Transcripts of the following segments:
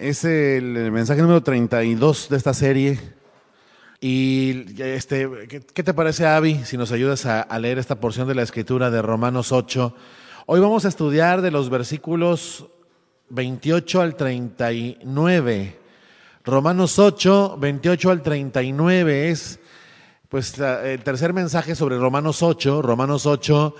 Es el mensaje número 32 de esta serie. Y este, ¿qué, te parece, Avi, si nos ayudas a, leer esta porción de la escritura de Romanos 8? Hoy vamos a estudiar de los versículos 28 al 39. Romanos 8, 28 al 39 es pues el tercer mensaje sobre Romanos 8. Romanos 8,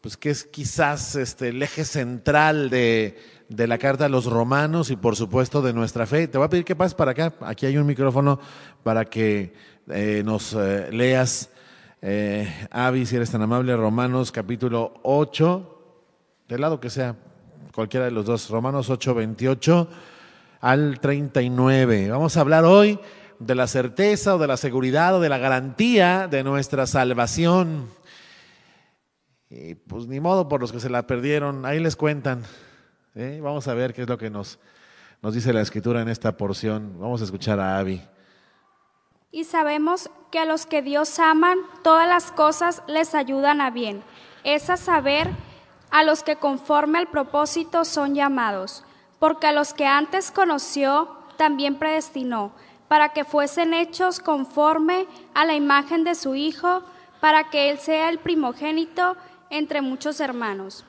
pues que es quizás este, el eje central de de la carta a los romanos y por supuesto de nuestra fe. Te voy a pedir que pases para acá. Aquí hay un micrófono para que eh, nos eh, leas, eh, Avis, si eres tan amable, Romanos capítulo 8, del lado que sea, cualquiera de los dos, Romanos 8, 28 al 39. Vamos a hablar hoy de la certeza o de la seguridad o de la garantía de nuestra salvación. Y pues ni modo por los que se la perdieron, ahí les cuentan. ¿eh? Vamos a ver qué es lo que nos, nos dice la escritura en esta porción. Vamos a escuchar a Abby. Y sabemos que a los que Dios aman, todas las cosas les ayudan a bien. Es a saber a los que conforme al propósito son llamados, porque a los que antes conoció, también predestinó, para que fuesen hechos conforme a la imagen de su Hijo, para que Él sea el primogénito entre muchos hermanos.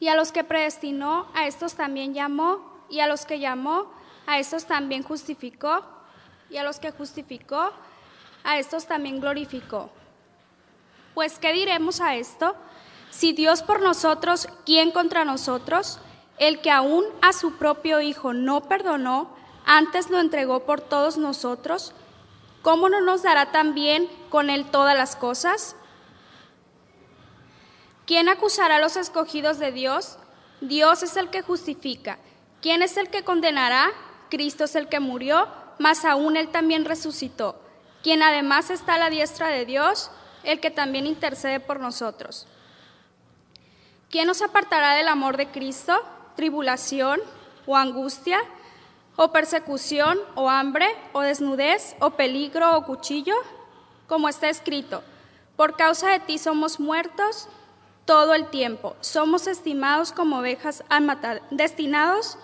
Y a los que predestinó, a estos también llamó, y a los que llamó, a estos también justificó, y a los que justificó, a estos también glorificó. Pues, ¿qué diremos a esto? Si Dios por nosotros, ¿quién contra nosotros? El que aún a su propio Hijo no perdonó, antes lo entregó por todos nosotros, ¿cómo no nos dará también con Él todas las cosas? ¿Quién acusará a los escogidos de Dios? Dios es el que justifica. ¿Quién es el que condenará? Cristo es el que murió, más aún él también resucitó, quien además está a la diestra de Dios, el que también intercede por nosotros. ¿Quién nos apartará del amor de Cristo? ¿Tribulación o angustia? ¿O persecución o hambre o desnudez o peligro o cuchillo? Como está escrito, por causa de ti somos muertos todo el tiempo. Somos estimados como ovejas al matadero, destinados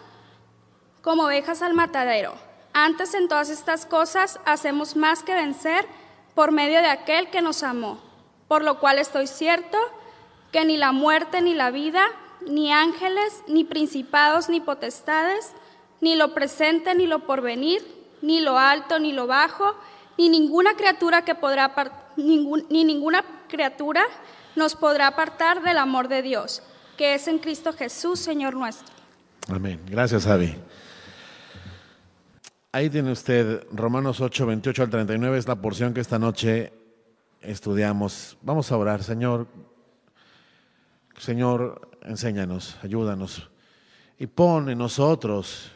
como ovejas al matadero. Antes en todas estas cosas hacemos más que vencer por medio de aquel que nos amó, por lo cual estoy cierto que ni la muerte ni la vida, ni ángeles, ni principados, ni potestades, ni lo presente, ni lo porvenir, ni lo alto, ni lo bajo, ni ninguna criatura que podrá, ni ninguna criatura nos podrá apartar del amor de Dios, que es en Cristo Jesús, Señor nuestro. Amén. Gracias, Abby. Ahí tiene usted Romanos 8, 28 al 39, es la porción que esta noche estudiamos. Vamos a orar, Señor. Señor, enséñanos, ayúdanos y pon en nosotros,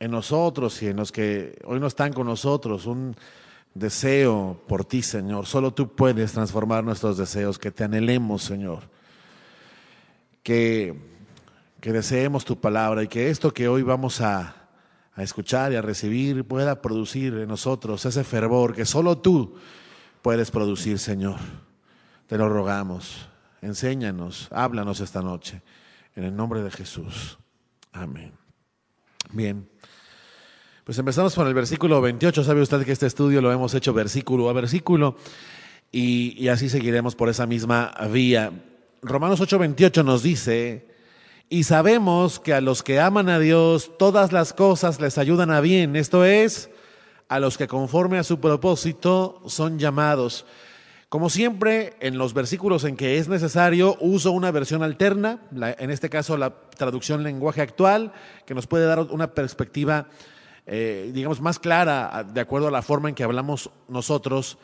en nosotros y en los que hoy no están con nosotros, un deseo por ti, Señor. Solo tú puedes transformar nuestros deseos, que te anhelemos, Señor. Que, que deseemos tu palabra y que esto que hoy vamos a, a escuchar y a recibir pueda producir en nosotros ese fervor que solo tú puedes producir, Señor. Te lo rogamos. Enséñanos, háblanos esta noche. En el nombre de Jesús. Amén. Bien. Pues empezamos con el versículo 28. Sabe usted que este estudio lo hemos hecho versículo a versículo y, así seguiremos por esa misma vía. Romanos 8:28 nos dice, y sabemos que a los que aman a Dios todas las cosas les ayudan a bien, esto es, a los que conforme a su propósito son llamados. Como siempre, en los versículos en que es necesario, uso una versión alterna, en este caso la traducción lenguaje actual, que nos puede dar una perspectiva eh, digamos, más clara de acuerdo a la forma en que hablamos nosotros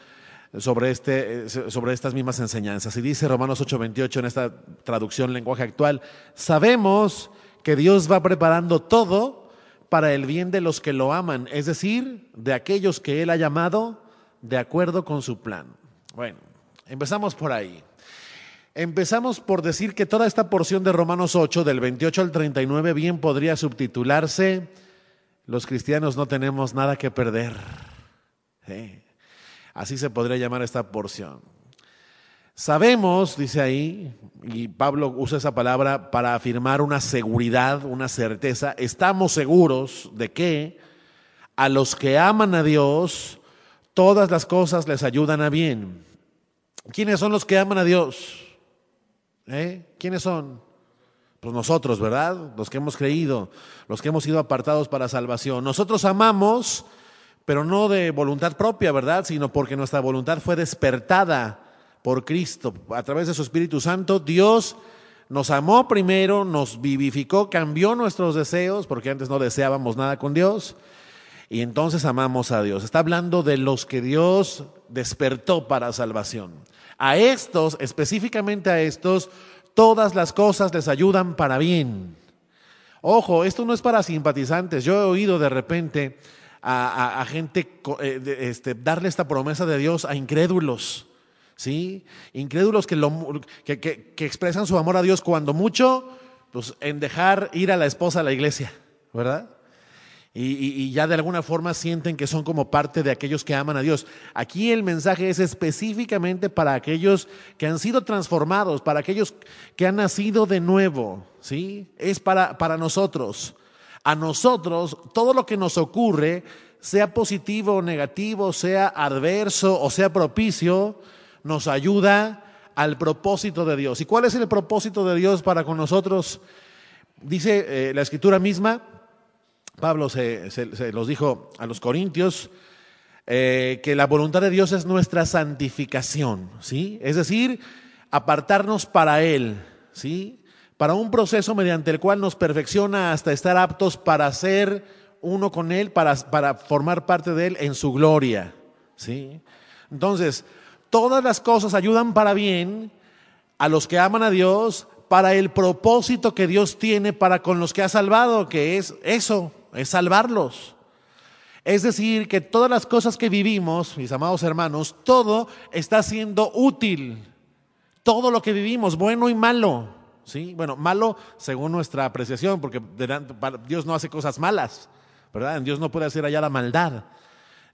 sobre, este, eh, sobre estas mismas enseñanzas. Y dice Romanos 8:28 en esta traducción lenguaje actual, sabemos que Dios va preparando todo para el bien de los que lo aman, es decir, de aquellos que Él ha llamado de acuerdo con su plan. Bueno, empezamos por ahí. Empezamos por decir que toda esta porción de Romanos 8, del 28 al 39, bien podría subtitularse los cristianos no tenemos nada que perder. ¿eh? Así se podría llamar esta porción. Sabemos, dice ahí, y Pablo usa esa palabra para afirmar una seguridad, una certeza, estamos seguros de que a los que aman a Dios, todas las cosas les ayudan a bien. ¿Quiénes son los que aman a Dios? ¿Eh? ¿Quiénes son? Pues, nosotros, ¿verdad? Los que hemos creído, los que hemos sido apartados para salvación. Nosotros amamos, pero no de voluntad propia, ¿verdad? Sino porque nuestra voluntad fue despertada por Cristo. A través de su Espíritu Santo, Dios nos amó primero, nos vivificó, cambió nuestros deseos, porque antes no deseábamos nada con Dios. Y entonces amamos a Dios. Está hablando de los que Dios despertó para salvación. A estos, específicamente a estos, todas las cosas les ayudan para bien. Ojo, esto no es para simpatizantes. Yo he oído de repente a, gente eh, este, darle esta promesa de Dios a incrédulos. ¿sí? Incrédulos que, que, expresan su amor a Dios cuando mucho, pues en dejar ir a la esposa a la iglesia, ¿verdad? y, ya de alguna forma sienten que son como parte de aquellos que aman a Dios. Aquí el mensaje es específicamente para aquellos que han sido transformados, para aquellos que han nacido de nuevo, ¿sí? Es para, para nosotros. A nosotros, todo lo que nos ocurre, sea positivo o negativo, sea adverso o sea propicio, nos ayuda al propósito de Dios. ¿Y cuál es el propósito de Dios para con nosotros? Dice eh, la escritura misma, Pablo se, los dijo a los corintios, eh, que la voluntad de Dios es nuestra santificación, ¿sí? Es decir, apartarnos para Él, ¿sí? Para un proceso mediante el cual nos perfecciona hasta estar aptos para ser uno con Él, para, para formar parte de Él en su gloria, ¿sí? Entonces, todas las cosas ayudan para bien a los que aman a Dios, para el propósito que Dios tiene para con los que ha salvado, que es eso, es salvarlos. Es decir, que todas las cosas que vivimos, mis amados hermanos, todo está siendo útil. Todo lo que vivimos, bueno y malo. ¿sí? Bueno, malo según nuestra apreciación, porque Dios no hace cosas malas, ¿verdad? Dios no puede hacer allá la maldad.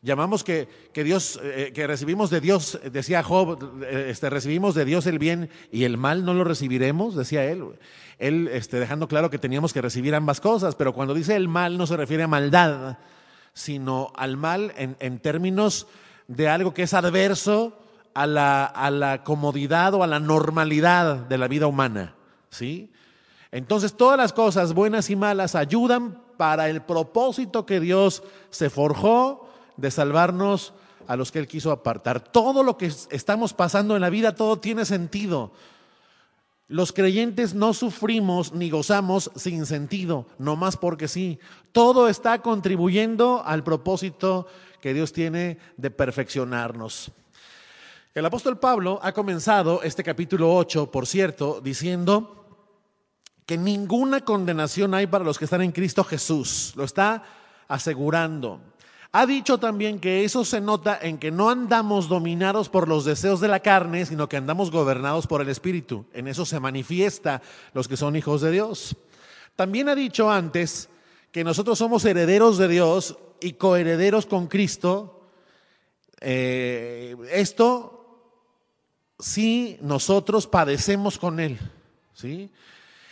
Llamamos que, Dios, eh, eh, que recibimos de Dios, decía Job, eh, este, recibimos de Dios el bien y el mal no lo recibiremos, decía él. Él este, dejando claro que teníamos que recibir ambas cosas, pero cuando dice el mal no se refiere a maldad, sino al mal en, términos de algo que es adverso a la, a la comodidad o a la normalidad de la vida humana. ¿sí? Entonces todas las cosas buenas y malas ayudan para el propósito que Dios se forjó de salvarnos a los que Él quiso apartar. Todo lo que estamos pasando en la vida, todo tiene sentido. Los creyentes no sufrimos ni gozamos sin sentido, no más porque sí. Todo está contribuyendo al propósito que Dios tiene de perfeccionarnos. El apóstol Pablo ha comenzado este capítulo 8, por cierto, diciendo que ninguna condenación hay para los que están en Cristo Jesús. Lo está asegurando. Ha dicho también que eso se nota en que no andamos dominados por los deseos de la carne, sino que andamos gobernados por el Espíritu. En eso se manifiesta los que son hijos de Dios. También ha dicho antes que nosotros somos herederos de Dios y coherederos con Cristo. Eh, esto si nosotros padecemos con Él. ¿sí?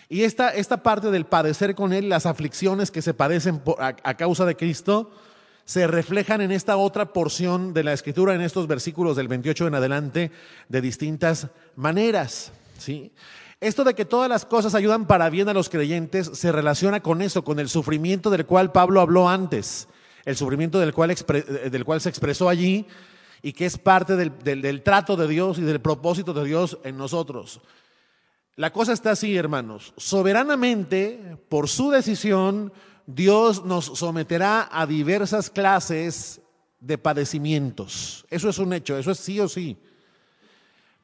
Y esta, esta parte del padecer con Él, las aflicciones que se padecen a causa de Cristo, se reflejan en esta otra porción de la escritura, en estos versículos del 28 en adelante, de distintas maneras. ¿sí? Esto de que todas las cosas ayudan para bien a los creyentes se relaciona con eso, con el sufrimiento del cual Pablo habló antes, el sufrimiento del cual, eh, del cual se expresó allí y que es parte del, del trato de Dios y del propósito de Dios en nosotros. La cosa está así, hermanos. Soberanamente, por su decisión, Dios nos someterá a diversas clases de padecimientos. Eso es un hecho, eso es sí o sí.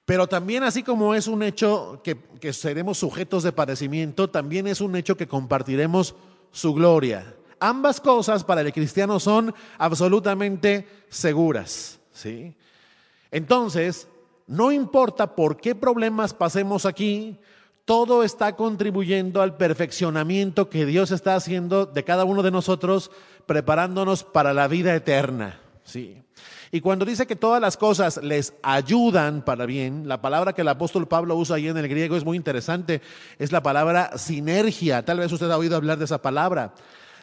Pero también así como es un hecho que, que, seremos sujetos de padecimiento, también es un hecho que compartiremos su gloria. Ambas cosas para el cristiano son absolutamente seguras. ¿sí? Entonces, no importa por qué problemas pasemos aquí, todo está contribuyendo al perfeccionamiento que Dios está haciendo de cada uno de nosotros, preparándonos para la vida eterna. Sí. Y cuando dice que todas las cosas les ayudan para bien, la palabra que el apóstol Pablo usa ahí en el griego es muy interesante, es la palabra sinergia. Tal vez usted ha oído hablar de esa palabra.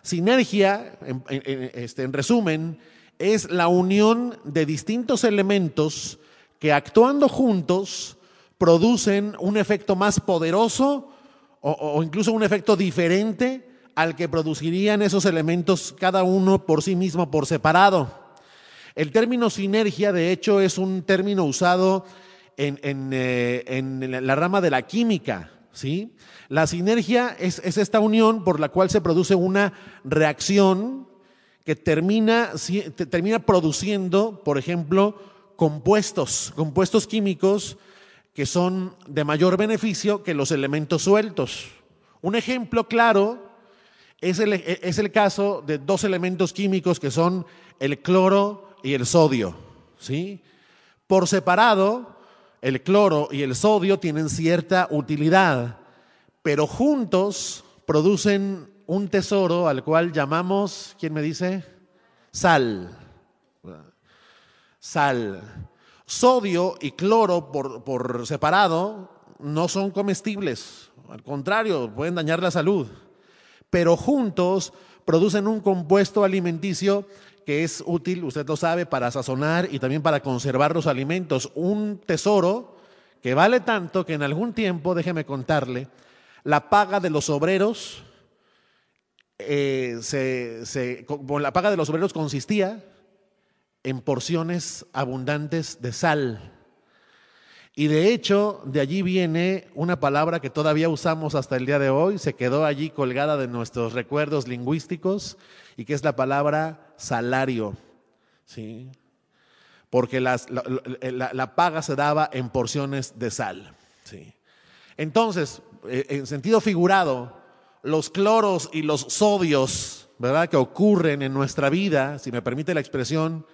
Sinergia, en, en este, resumen, es la unión de distintos elementos que actuando juntos producen un efecto más poderoso o, incluso un efecto diferente al que producirían esos elementos cada uno por sí mismo, por separado. El término sinergia, de hecho, es un término usado en, eh, la rama de la química. ¿sí? La sinergia es, esta unión por la cual se produce una reacción que termina, termina produciendo, por ejemplo, compuestos, compuestos químicos que son de mayor beneficio que los elementos sueltos. Un ejemplo claro es el, caso de dos elementos químicos que son el cloro y el sodio. ¿sí? Por separado, el cloro y el sodio tienen cierta utilidad, pero juntos producen un tesoro al cual llamamos, ¿quién me dice? Sal. Sal. Sodio y cloro por, separado no son comestibles, al contrario, pueden dañar la salud, pero juntos producen un compuesto alimenticio que es útil, usted lo sabe, para sazonar y también para conservar los alimentos. Un tesoro que vale tanto que en algún tiempo, déjeme contarle, la paga de los obreros, eh, se, se, la paga de los obreros consistía en porciones abundantes de sal. Y de hecho, de allí viene una palabra que todavía usamos hasta el día de hoy, se quedó allí colgada de nuestros recuerdos lingüísticos, y que es la palabra salario. ¿sí? Porque la, paga se daba en porciones de sal. ¿sí? Entonces, eh, en sentido figurado, los cloros y los sodios ¿verdad? que ocurren en nuestra vida, si me permite la expresión,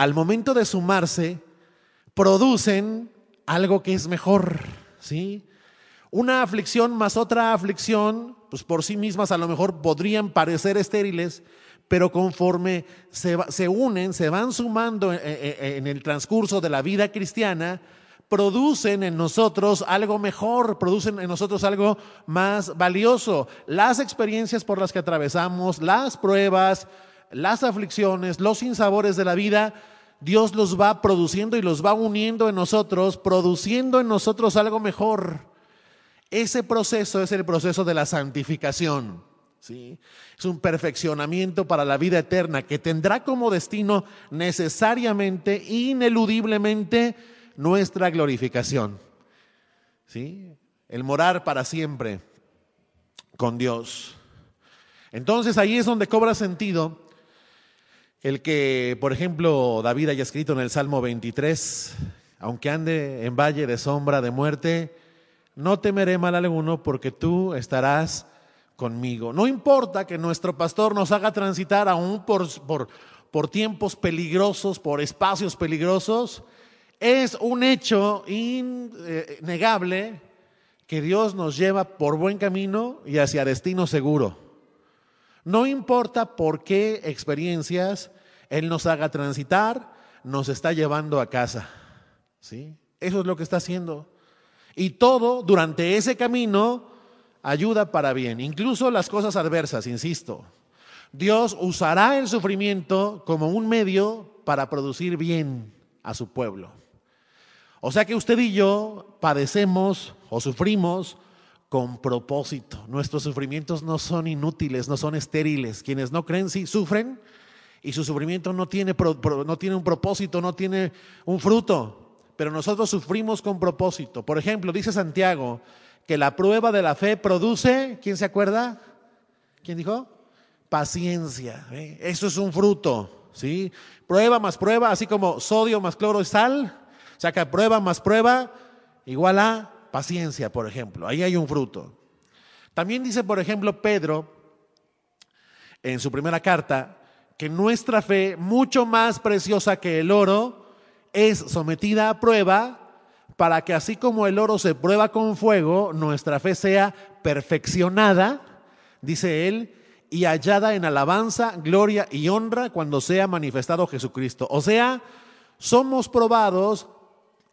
al momento de sumarse, producen algo que es mejor, ¿sí? Una aflicción más otra aflicción, pues por sí mismas a lo mejor podrían parecer estériles, pero conforme se, unen, se van sumando eh, eh, eh, en, el transcurso de la vida cristiana, producen en nosotros algo mejor, producen en nosotros algo más valioso. Las experiencias por las que atravesamos, las pruebas, las aflicciones, los sinsabores de la vida, Dios los va produciendo y los va uniendo en nosotros, produciendo en nosotros algo mejor. Ese proceso es el proceso de la santificación. ¿sí? Es un perfeccionamiento para la vida eterna que tendrá como destino necesariamente, ineludiblemente, nuestra glorificación. ¿sí? El morar para siempre con Dios. Entonces ahí es donde cobra sentido el que, por ejemplo, David haya escrito en el Salmo 23, aunque ande en valle de sombra de muerte, no temeré mal alguno porque tú estarás conmigo. No importa que nuestro pastor nos haga transitar aún por, por, por tiempos peligrosos, por espacios peligrosos, es un hecho innegable eh, que Dios nos lleva por buen camino y hacia destino seguro. No importa por qué experiencias Él nos haga transitar, nos está llevando a casa. ¿Sí? Eso es lo que está haciendo. Y todo durante ese camino ayuda para bien, incluso las cosas adversas, insisto. Dios usará el sufrimiento como un medio para producir bien a su pueblo. O sea que usted y yo padecemos o sufrimos con propósito. Nuestros sufrimientos no son inútiles, no son estériles. Quienes no creen, sí sufren y su sufrimiento no tiene, no tiene un propósito, no tiene un fruto. Pero nosotros sufrimos con propósito. Por ejemplo, dice Santiago que la prueba de la fe produce, ¿quién se acuerda? ¿Quién dijo? Paciencia. ¿eh? Eso es un fruto. ¿sí? Prueba más prueba, así como sodio más cloro y sal. O sea que prueba más prueba igual a Paciencia, por ejemplo. Ahí hay un fruto. También dice, por ejemplo, Pedro, en su primera carta, que nuestra fe, mucho más preciosa que el oro, es sometida a prueba para que así como el oro se prueba con fuego, nuestra fe sea perfeccionada, dice él, y hallada en alabanza, gloria y honra cuando sea manifestado Jesucristo. O sea, somos probados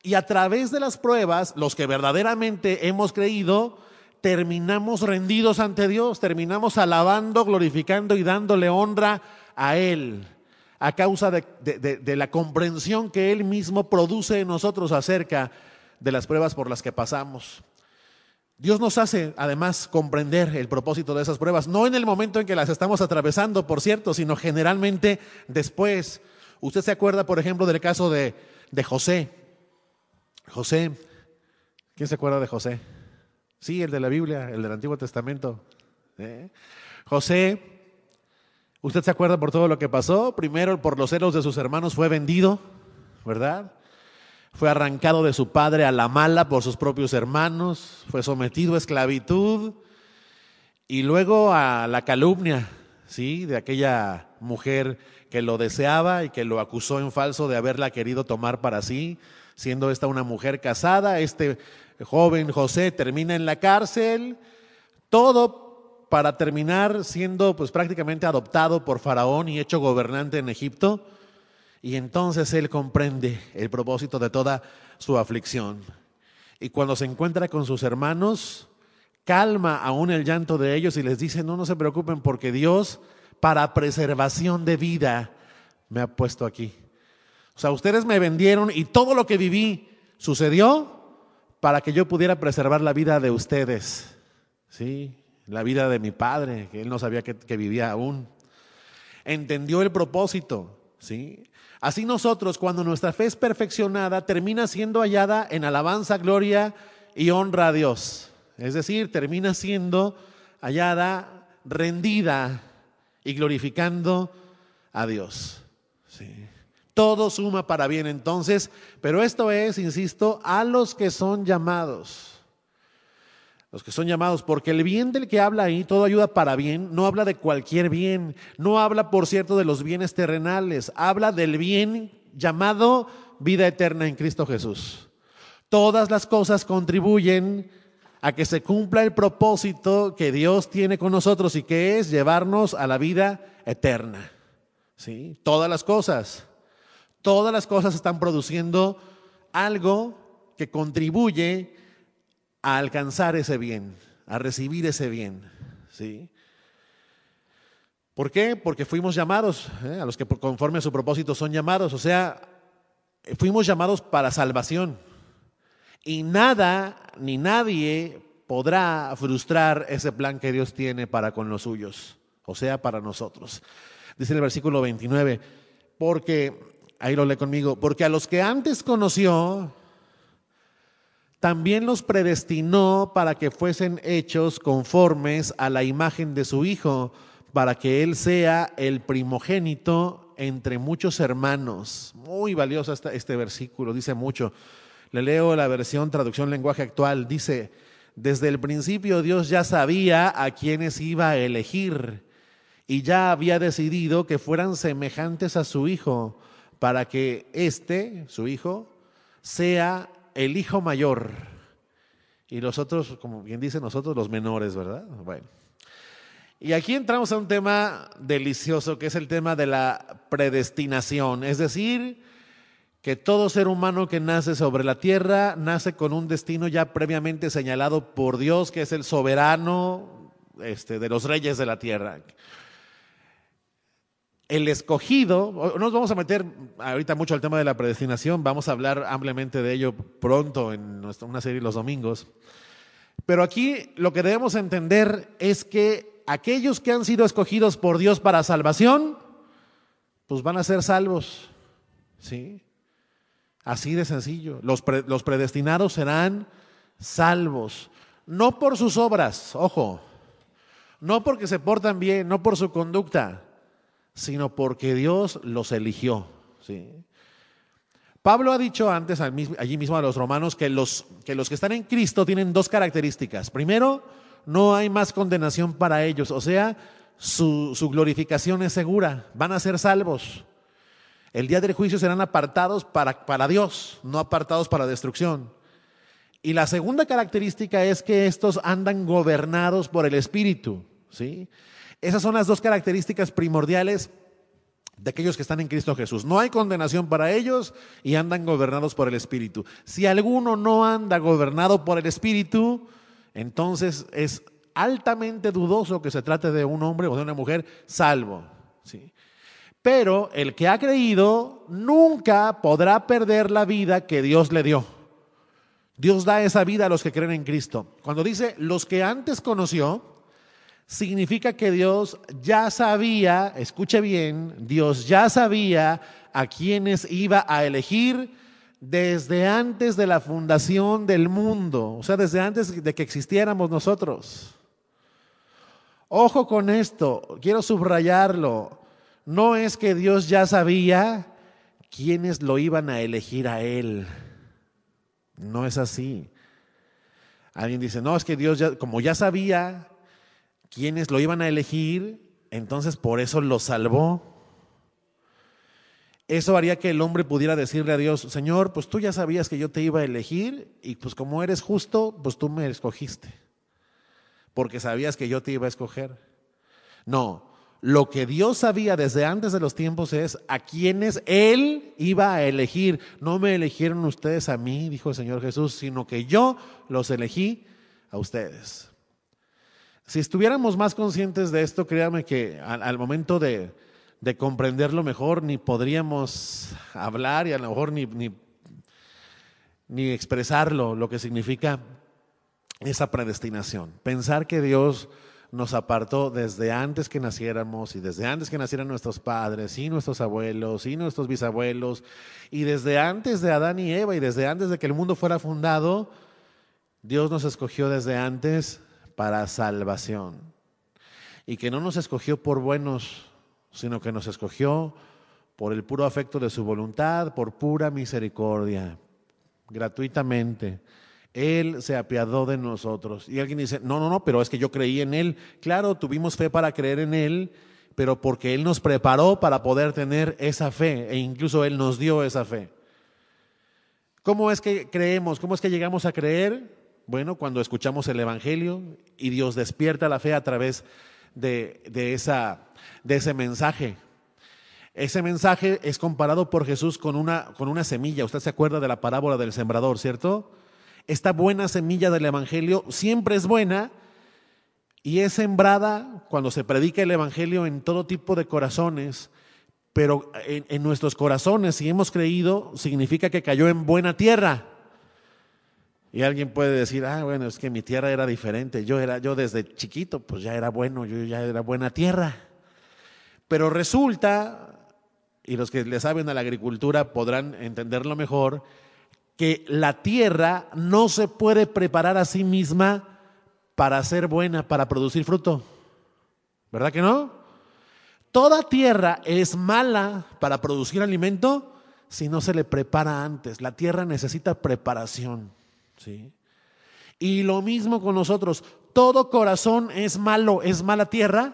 y a través de las pruebas, los que verdaderamente hemos creído, terminamos rendidos ante Dios, terminamos alabando, glorificando y dándole honra a Él, a causa de, la comprensión que Él mismo produce en nosotros acerca de las pruebas por las que pasamos. Dios nos hace además comprender el propósito de esas pruebas, no en el momento en que las estamos atravesando, por cierto, sino generalmente después. Usted se acuerda, por ejemplo, del caso de, de José. José, ¿quién se acuerda de José? Sí, el de la Biblia, el del Antiguo Testamento. ¿Eh? José, usted se acuerda por todo lo que pasó. Primero, por los celos de sus hermanos, fue vendido, ¿verdad? Fue arrancado de su padre a la mala por sus propios hermanos, fue sometido a esclavitud y luego a la calumnia, ¿sí? De aquella mujer que lo deseaba y que lo acusó en falso de haberla querido tomar para sí siendo esta una mujer casada, este joven José termina en la cárcel, todo para terminar siendo pues prácticamente adoptado por Faraón y hecho gobernante en Egipto. Y entonces él comprende el propósito de toda su aflicción. Y cuando se encuentra con sus hermanos, calma aún el llanto de ellos y les dice, no, no se preocupen porque Dios para preservación de vida me ha puesto aquí. O sea, ustedes me vendieron y todo lo que viví sucedió para que yo pudiera preservar la vida de ustedes. ¿Sí? La vida de mi padre, que él no sabía que, vivía aún. Entendió el propósito. ¿Sí? Así nosotros, cuando nuestra fe es perfeccionada, termina siendo hallada en alabanza, gloria y honra a Dios. Es decir, termina siendo hallada rendida y glorificando a Dios. Sí. Todo suma para bien entonces, pero esto es, insisto, a los que son llamados. Los que son llamados, porque el bien del que habla ahí, todo ayuda para bien, no habla de cualquier bien, no habla, por cierto, de los bienes terrenales, habla del bien llamado vida eterna en Cristo Jesús. Todas las cosas contribuyen a que se cumpla el propósito que Dios tiene con nosotros y que es llevarnos a la vida eterna. ¿Sí? Todas las cosas. Todas las cosas están produciendo algo que contribuye a alcanzar ese bien, a recibir ese bien. ¿sí? ¿Por qué? Porque fuimos llamados, ¿eh? a los que conforme a su propósito son llamados, o sea, fuimos llamados para salvación. Y nada ni nadie podrá frustrar ese plan que Dios tiene para con los suyos, o sea, para nosotros. Dice en el versículo 29, porque ahí lo lee conmigo, porque a los que antes conoció, también los predestinó para que fuesen hechos conformes a la imagen de su Hijo, para que Él sea el primogénito entre muchos hermanos. Muy valioso este, este versículo, dice mucho. Le leo la versión traducción lenguaje actual. Dice, desde el principio Dios ya sabía a quienes iba a elegir y ya había decidido que fueran semejantes a su Hijo para que este, su hijo, sea el hijo mayor y los otros, como bien dice nosotros, los menores, ¿verdad? Bueno. Y aquí entramos a un tema delicioso, que es el tema de la predestinación, es decir, que todo ser humano que nace sobre la tierra nace con un destino ya previamente señalado por Dios, que es el soberano este, de los reyes de la tierra el escogido, no nos vamos a meter ahorita mucho al tema de la predestinación, vamos a hablar ampliamente de ello pronto en nuestra, una serie los domingos, pero aquí lo que debemos entender es que aquellos que han sido escogidos por Dios para salvación, pues van a ser salvos, ¿sí? Así de sencillo, los, los predestinados serán salvos, no por sus obras, ojo, no porque se portan bien, no por su conducta, sino porque Dios los eligió. ¿sí? Pablo ha dicho antes allí mismo a los romanos que los, que están en Cristo tienen dos características. Primero, no hay más condenación para ellos, o sea, su, glorificación es segura, van a ser salvos. El día del juicio serán apartados para, para Dios, no apartados para destrucción. Y la segunda característica es que estos andan gobernados por el Espíritu, ¿sí? Esas son las dos características primordiales de aquellos que están en Cristo Jesús. No hay condenación para ellos y andan gobernados por el Espíritu. Si alguno no anda gobernado por el Espíritu, entonces es altamente dudoso que se trate de un hombre o de una mujer salvo. Pero el que ha creído nunca podrá perder la vida que Dios le dio. Dios da esa vida a los que creen en Cristo. Cuando dice los que antes conoció, significa que Dios ya sabía, escuche bien, Dios ya sabía a quienes iba a elegir desde antes de la fundación del mundo, o sea, desde antes de que existiéramos nosotros. Ojo con esto, quiero subrayarlo. No es que Dios ya sabía quiénes lo iban a elegir a Él. No es así. Alguien dice, no, es que Dios ya, como ya sabía, quienes lo iban a elegir, entonces por eso lo salvó. Eso haría que el hombre pudiera decirle a Dios, Señor, pues tú ya sabías que yo te iba a elegir y pues como eres justo, pues tú me escogiste, porque sabías que yo te iba a escoger. No, lo que Dios sabía desde antes de los tiempos es a quienes Él iba a elegir. No me eligieron ustedes a mí, dijo el Señor Jesús, sino que yo los elegí a ustedes. Si estuviéramos más conscientes de esto, créame que al, momento de, comprenderlo mejor, ni podríamos hablar y a lo mejor ni, ni, ni expresarlo, lo que significa esa predestinación. Pensar que Dios nos apartó desde antes que naciéramos y desde antes que nacieran nuestros padres y nuestros abuelos y nuestros bisabuelos y desde antes de Adán y Eva y desde antes de que el mundo fuera fundado, Dios nos escogió desde antes para salvación. Y que no nos escogió por buenos, sino que nos escogió por el puro afecto de su voluntad, por pura misericordia, gratuitamente. Él se apiadó de nosotros. Y alguien dice, no, no, no, pero es que yo creí en Él. Claro, tuvimos fe para creer en Él, pero porque Él nos preparó para poder tener esa fe, e incluso Él nos dio esa fe. ¿Cómo es que creemos? ¿Cómo es que llegamos a creer? Bueno, cuando escuchamos el Evangelio y Dios despierta la fe a través de, esa, de ese mensaje. Ese mensaje es comparado por Jesús con una, con una semilla. Usted se acuerda de la parábola del sembrador, ¿cierto? Esta buena semilla del Evangelio siempre es buena y es sembrada cuando se predica el Evangelio en todo tipo de corazones, pero en, en nuestros corazones, si hemos creído, significa que cayó en buena tierra. Y alguien puede decir, ah, bueno, es que mi tierra era diferente. Yo era, yo desde chiquito, pues ya era bueno, yo ya era buena tierra. Pero resulta, y los que le saben a la agricultura podrán entenderlo mejor, que la tierra no se puede preparar a sí misma para ser buena, para producir fruto. ¿Verdad que no? Toda tierra es mala para producir alimento si no se le prepara antes. La tierra necesita preparación. ¿sí? Y lo mismo con nosotros. Todo corazón es malo, es mala tierra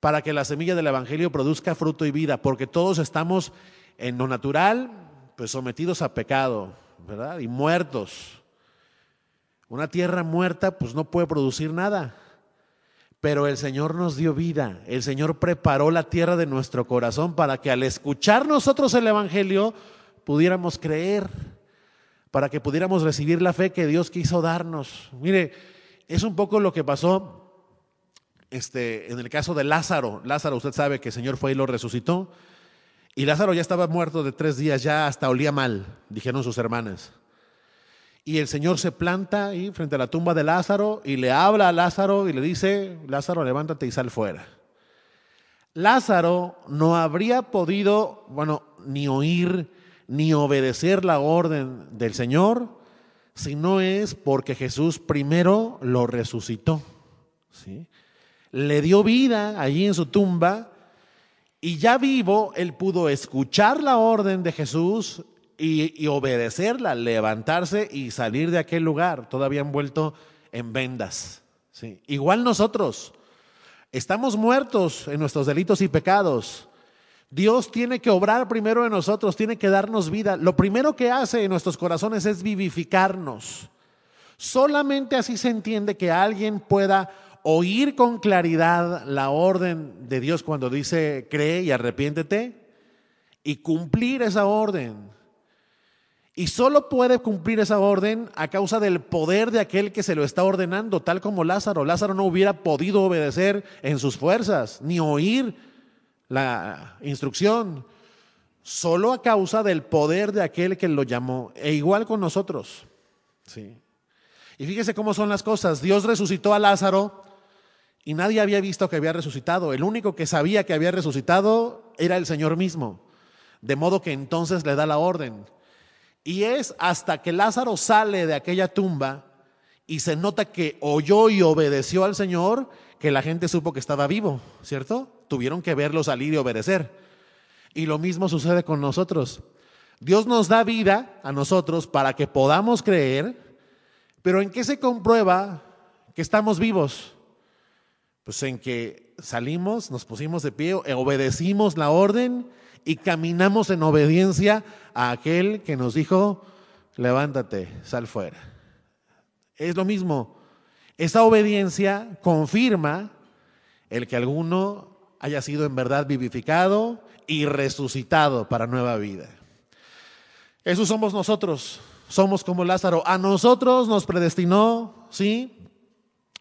para que la semilla del Evangelio produzca fruto y vida, porque todos estamos en lo natural, pues sometidos a pecado, ¿verdad? Y muertos. Una tierra muerta, pues no puede producir nada. Pero el Señor nos dio vida, el Señor preparó la tierra de nuestro corazón para que al escuchar nosotros el Evangelio pudiéramos creer para que pudiéramos recibir la fe que Dios quiso darnos. Mire, es un poco lo que pasó este, en el caso de Lázaro. Lázaro, usted sabe que el Señor fue y lo resucitó. Y Lázaro ya estaba muerto de tres días, ya hasta olía mal, dijeron sus hermanas. Y el Señor se planta ahí frente a la tumba de Lázaro y le habla a Lázaro y le dice, Lázaro, levántate y sal fuera. Lázaro no habría podido, bueno, ni oír, ni obedecer la orden del Señor, si no es porque Jesús primero lo resucitó. ¿sí? Le dio vida allí en su tumba y ya vivo, él pudo escuchar la orden de Jesús y, obedecerla, levantarse y salir de aquel lugar, todavía envuelto en vendas. Igual nosotros, estamos muertos en nuestros delitos y pecados Dios tiene que obrar primero en nosotros, tiene que darnos vida. Lo primero que hace en nuestros corazones es vivificarnos. Solamente así se entiende que alguien pueda oír con claridad la orden de Dios cuando dice cree y arrepiéntete y cumplir esa orden. Y solo puede cumplir esa orden a causa del poder de aquel que se lo está ordenando, tal como Lázaro. Lázaro no hubiera podido obedecer en sus fuerzas, ni oír la instrucción, solo a causa del poder de aquel que lo llamó, e igual con nosotros. ¿sí? Y fíjese cómo son las cosas. Dios resucitó a Lázaro y nadie había visto que había resucitado. El único que sabía que había resucitado era el Señor mismo. De modo que entonces le da la orden. Y es hasta que Lázaro sale de aquella tumba y se nota que oyó y obedeció al Señor que la gente supo que estaba vivo, ¿cierto? tuvieron que verlo salir y obedecer. Y lo mismo sucede con nosotros. Dios nos da vida a nosotros para que podamos creer, pero ¿en qué se comprueba que estamos vivos? Pues en que salimos, nos pusimos de pie, obedecimos la orden y caminamos en obediencia a aquel que nos dijo, levántate, sal fuera. Es lo mismo. Esa obediencia confirma el que alguno haya sido en verdad vivificado y resucitado para nueva vida. Esos somos nosotros, somos como Lázaro. A nosotros nos predestinó, ¿sí?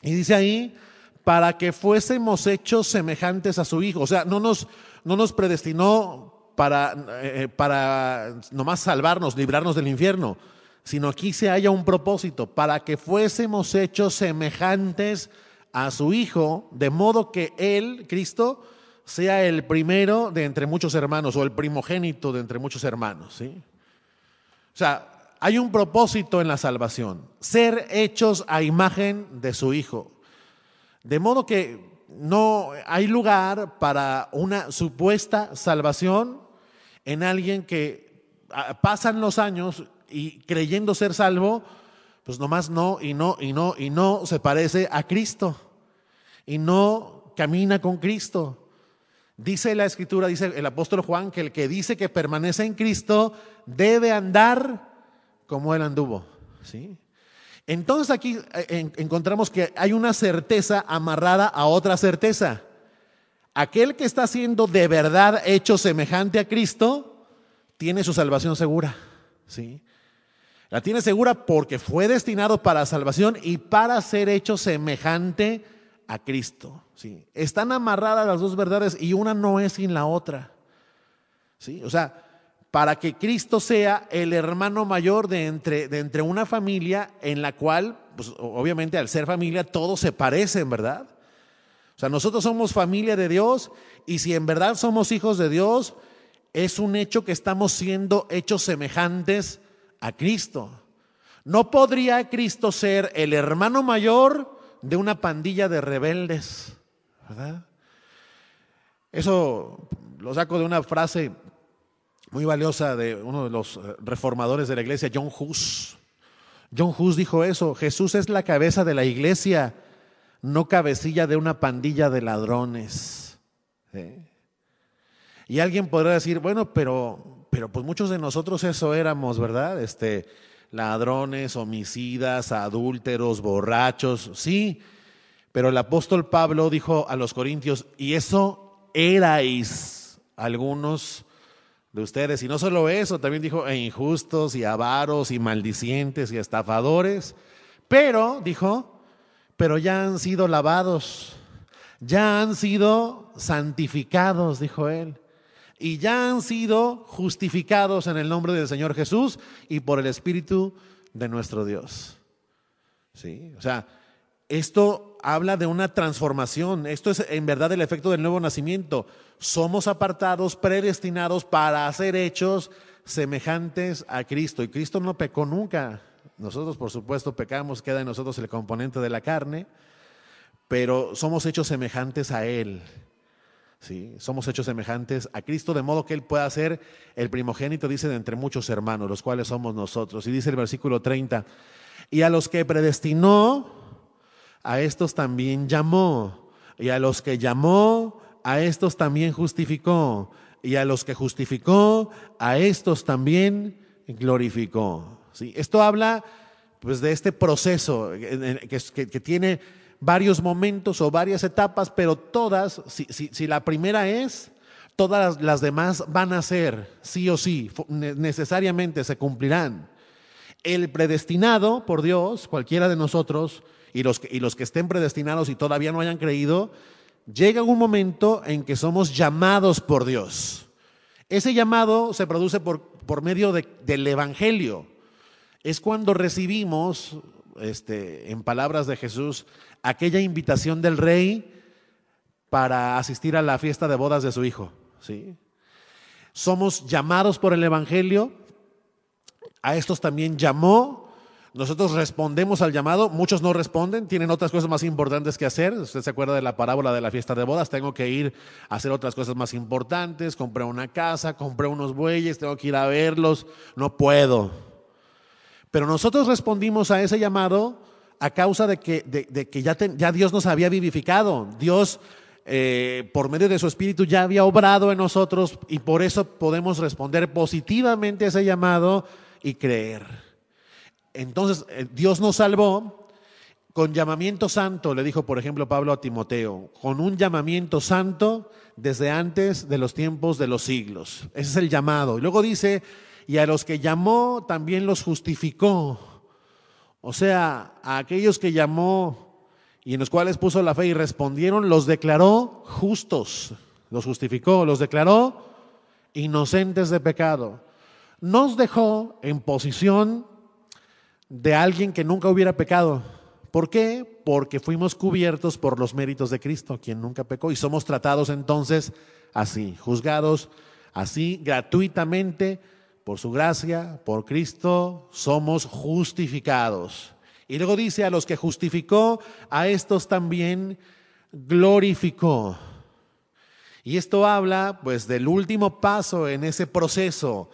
Y dice ahí, para que fuésemos hechos semejantes a su Hijo. O sea, no nos, no nos predestinó para, eh, eh, para nomás salvarnos, librarnos del infierno, sino aquí se haya un propósito, para que fuésemos hechos semejantes a su Hijo, de modo que Él, Cristo, sea el primero de entre muchos hermanos o el primogénito de entre muchos hermanos. ¿sí? O sea, hay un propósito en la salvación, ser hechos a imagen de su Hijo. De modo que no hay lugar para una supuesta salvación en alguien que ah, pasan los años y creyendo ser salvo, pues nomás no y no y no y no se parece a Cristo y no camina con Cristo Dice la escritura, dice el apóstol Juan, que el que dice que permanece en Cristo debe andar como él anduvo. ¿sí? Entonces aquí eh, encontramos que hay una certeza amarrada a otra certeza. Aquel que está siendo de verdad hecho semejante a Cristo tiene su salvación segura. ¿sí? La tiene segura porque fue destinado para salvación y para ser hecho semejante a Cristo. ¿sí? Están amarradas las dos verdades y una no es sin la otra. ¿sí? O sea, para que Cristo sea el hermano mayor de entre, de entre una familia en la cual, pues, obviamente al ser familia, todos se parecen, ¿verdad? O sea, nosotros somos familia de Dios y si en verdad somos hijos de Dios, es un hecho que estamos siendo hechos semejantes a Cristo. No podría Cristo ser el hermano mayor de una pandilla de rebeldes, ¿verdad? Eso lo saco de una frase muy valiosa de uno de los eh, reformadores de la iglesia, John Hus. John Hus dijo eso, Jesús es la cabeza de la iglesia, no cabecilla de una pandilla de ladrones. Y alguien podrá decir, bueno, pero, pero pues muchos de nosotros eso éramos, ¿verdad? Este, ladrones, homicidas, adúlteros, borrachos, sí. Pero el apóstol Pablo dijo a los corintios, y eso erais algunos de ustedes. Y no solo eso, también dijo, e injustos y avaros y maldicientes y estafadores. Pero, dijo, pero ya han sido lavados, ya han sido santificados, dijo él y ya han sido justificados en el nombre del Señor Jesús y por el Espíritu de nuestro Dios. ¿Sí? O sea, esto habla de una transformación. Esto es en verdad el efecto del nuevo nacimiento. Somos apartados, predestinados para ser hechos semejantes a Cristo. Y Cristo no pecó nunca. Nosotros, por supuesto, pecamos, queda en nosotros el componente de la carne, pero somos hechos semejantes a Él. Somos hechos semejantes a Cristo, de modo que Él pueda ser el primogénito, dice, de entre muchos hermanos, los cuales somos nosotros. Y dice el versículo 30, y a los que predestinó, a estos también llamó, y a los que llamó, a estos también justificó, y a los que justificó, a estos también glorificó. ¿Sí? Esto habla pues, de este proceso que tiene varios momentos o varias etapas, pero todas, si, la primera es, todas las demás van a ser, sí o sí, necesariamente se cumplirán. El predestinado por Dios, cualquiera de nosotros, y los, que, los que estén predestinados y todavía no hayan creído, llega un momento en que somos llamados por Dios. Ese llamado se produce por, por medio del Evangelio. Es cuando recibimos, este, en palabras de Jesús, aquella invitación del rey para asistir a la fiesta de bodas de su hijo. ¿sí? Somos llamados por el Evangelio, a estos también llamó, nosotros respondemos al llamado, muchos no responden, tienen otras cosas más importantes que hacer, usted se acuerda de la parábola de la fiesta de bodas, tengo que ir a hacer otras cosas más importantes, compré una casa, compré unos bueyes, tengo que ir a verlos, no puedo. Pero nosotros respondimos a ese llamado a causa de que, ya, Dios nos había vivificado. Dios, eh, por medio de su Espíritu, ya había obrado en nosotros y por eso podemos responder positivamente a ese llamado y creer. Entonces, eh, Dios nos salvó con llamamiento santo, le dijo, por ejemplo, Pablo a Timoteo, con un llamamiento santo desde antes de los tiempos de los siglos. Ese es el llamado. Y luego dice, y a los que llamó también los justificó o sea, a aquellos que llamó y en los cuales puso la fe y respondieron, los declaró justos, los justificó, los declaró inocentes de pecado. Nos dejó en posición de alguien que nunca hubiera pecado. ¿Por qué? Porque fuimos cubiertos por los méritos de Cristo, quien nunca pecó, y somos tratados entonces así, juzgados así, gratuitamente, por su gracia, por Cristo, somos justificados. Y luego dice, a los que justificó, a estos también glorificó. Y esto habla pues del último paso en ese proceso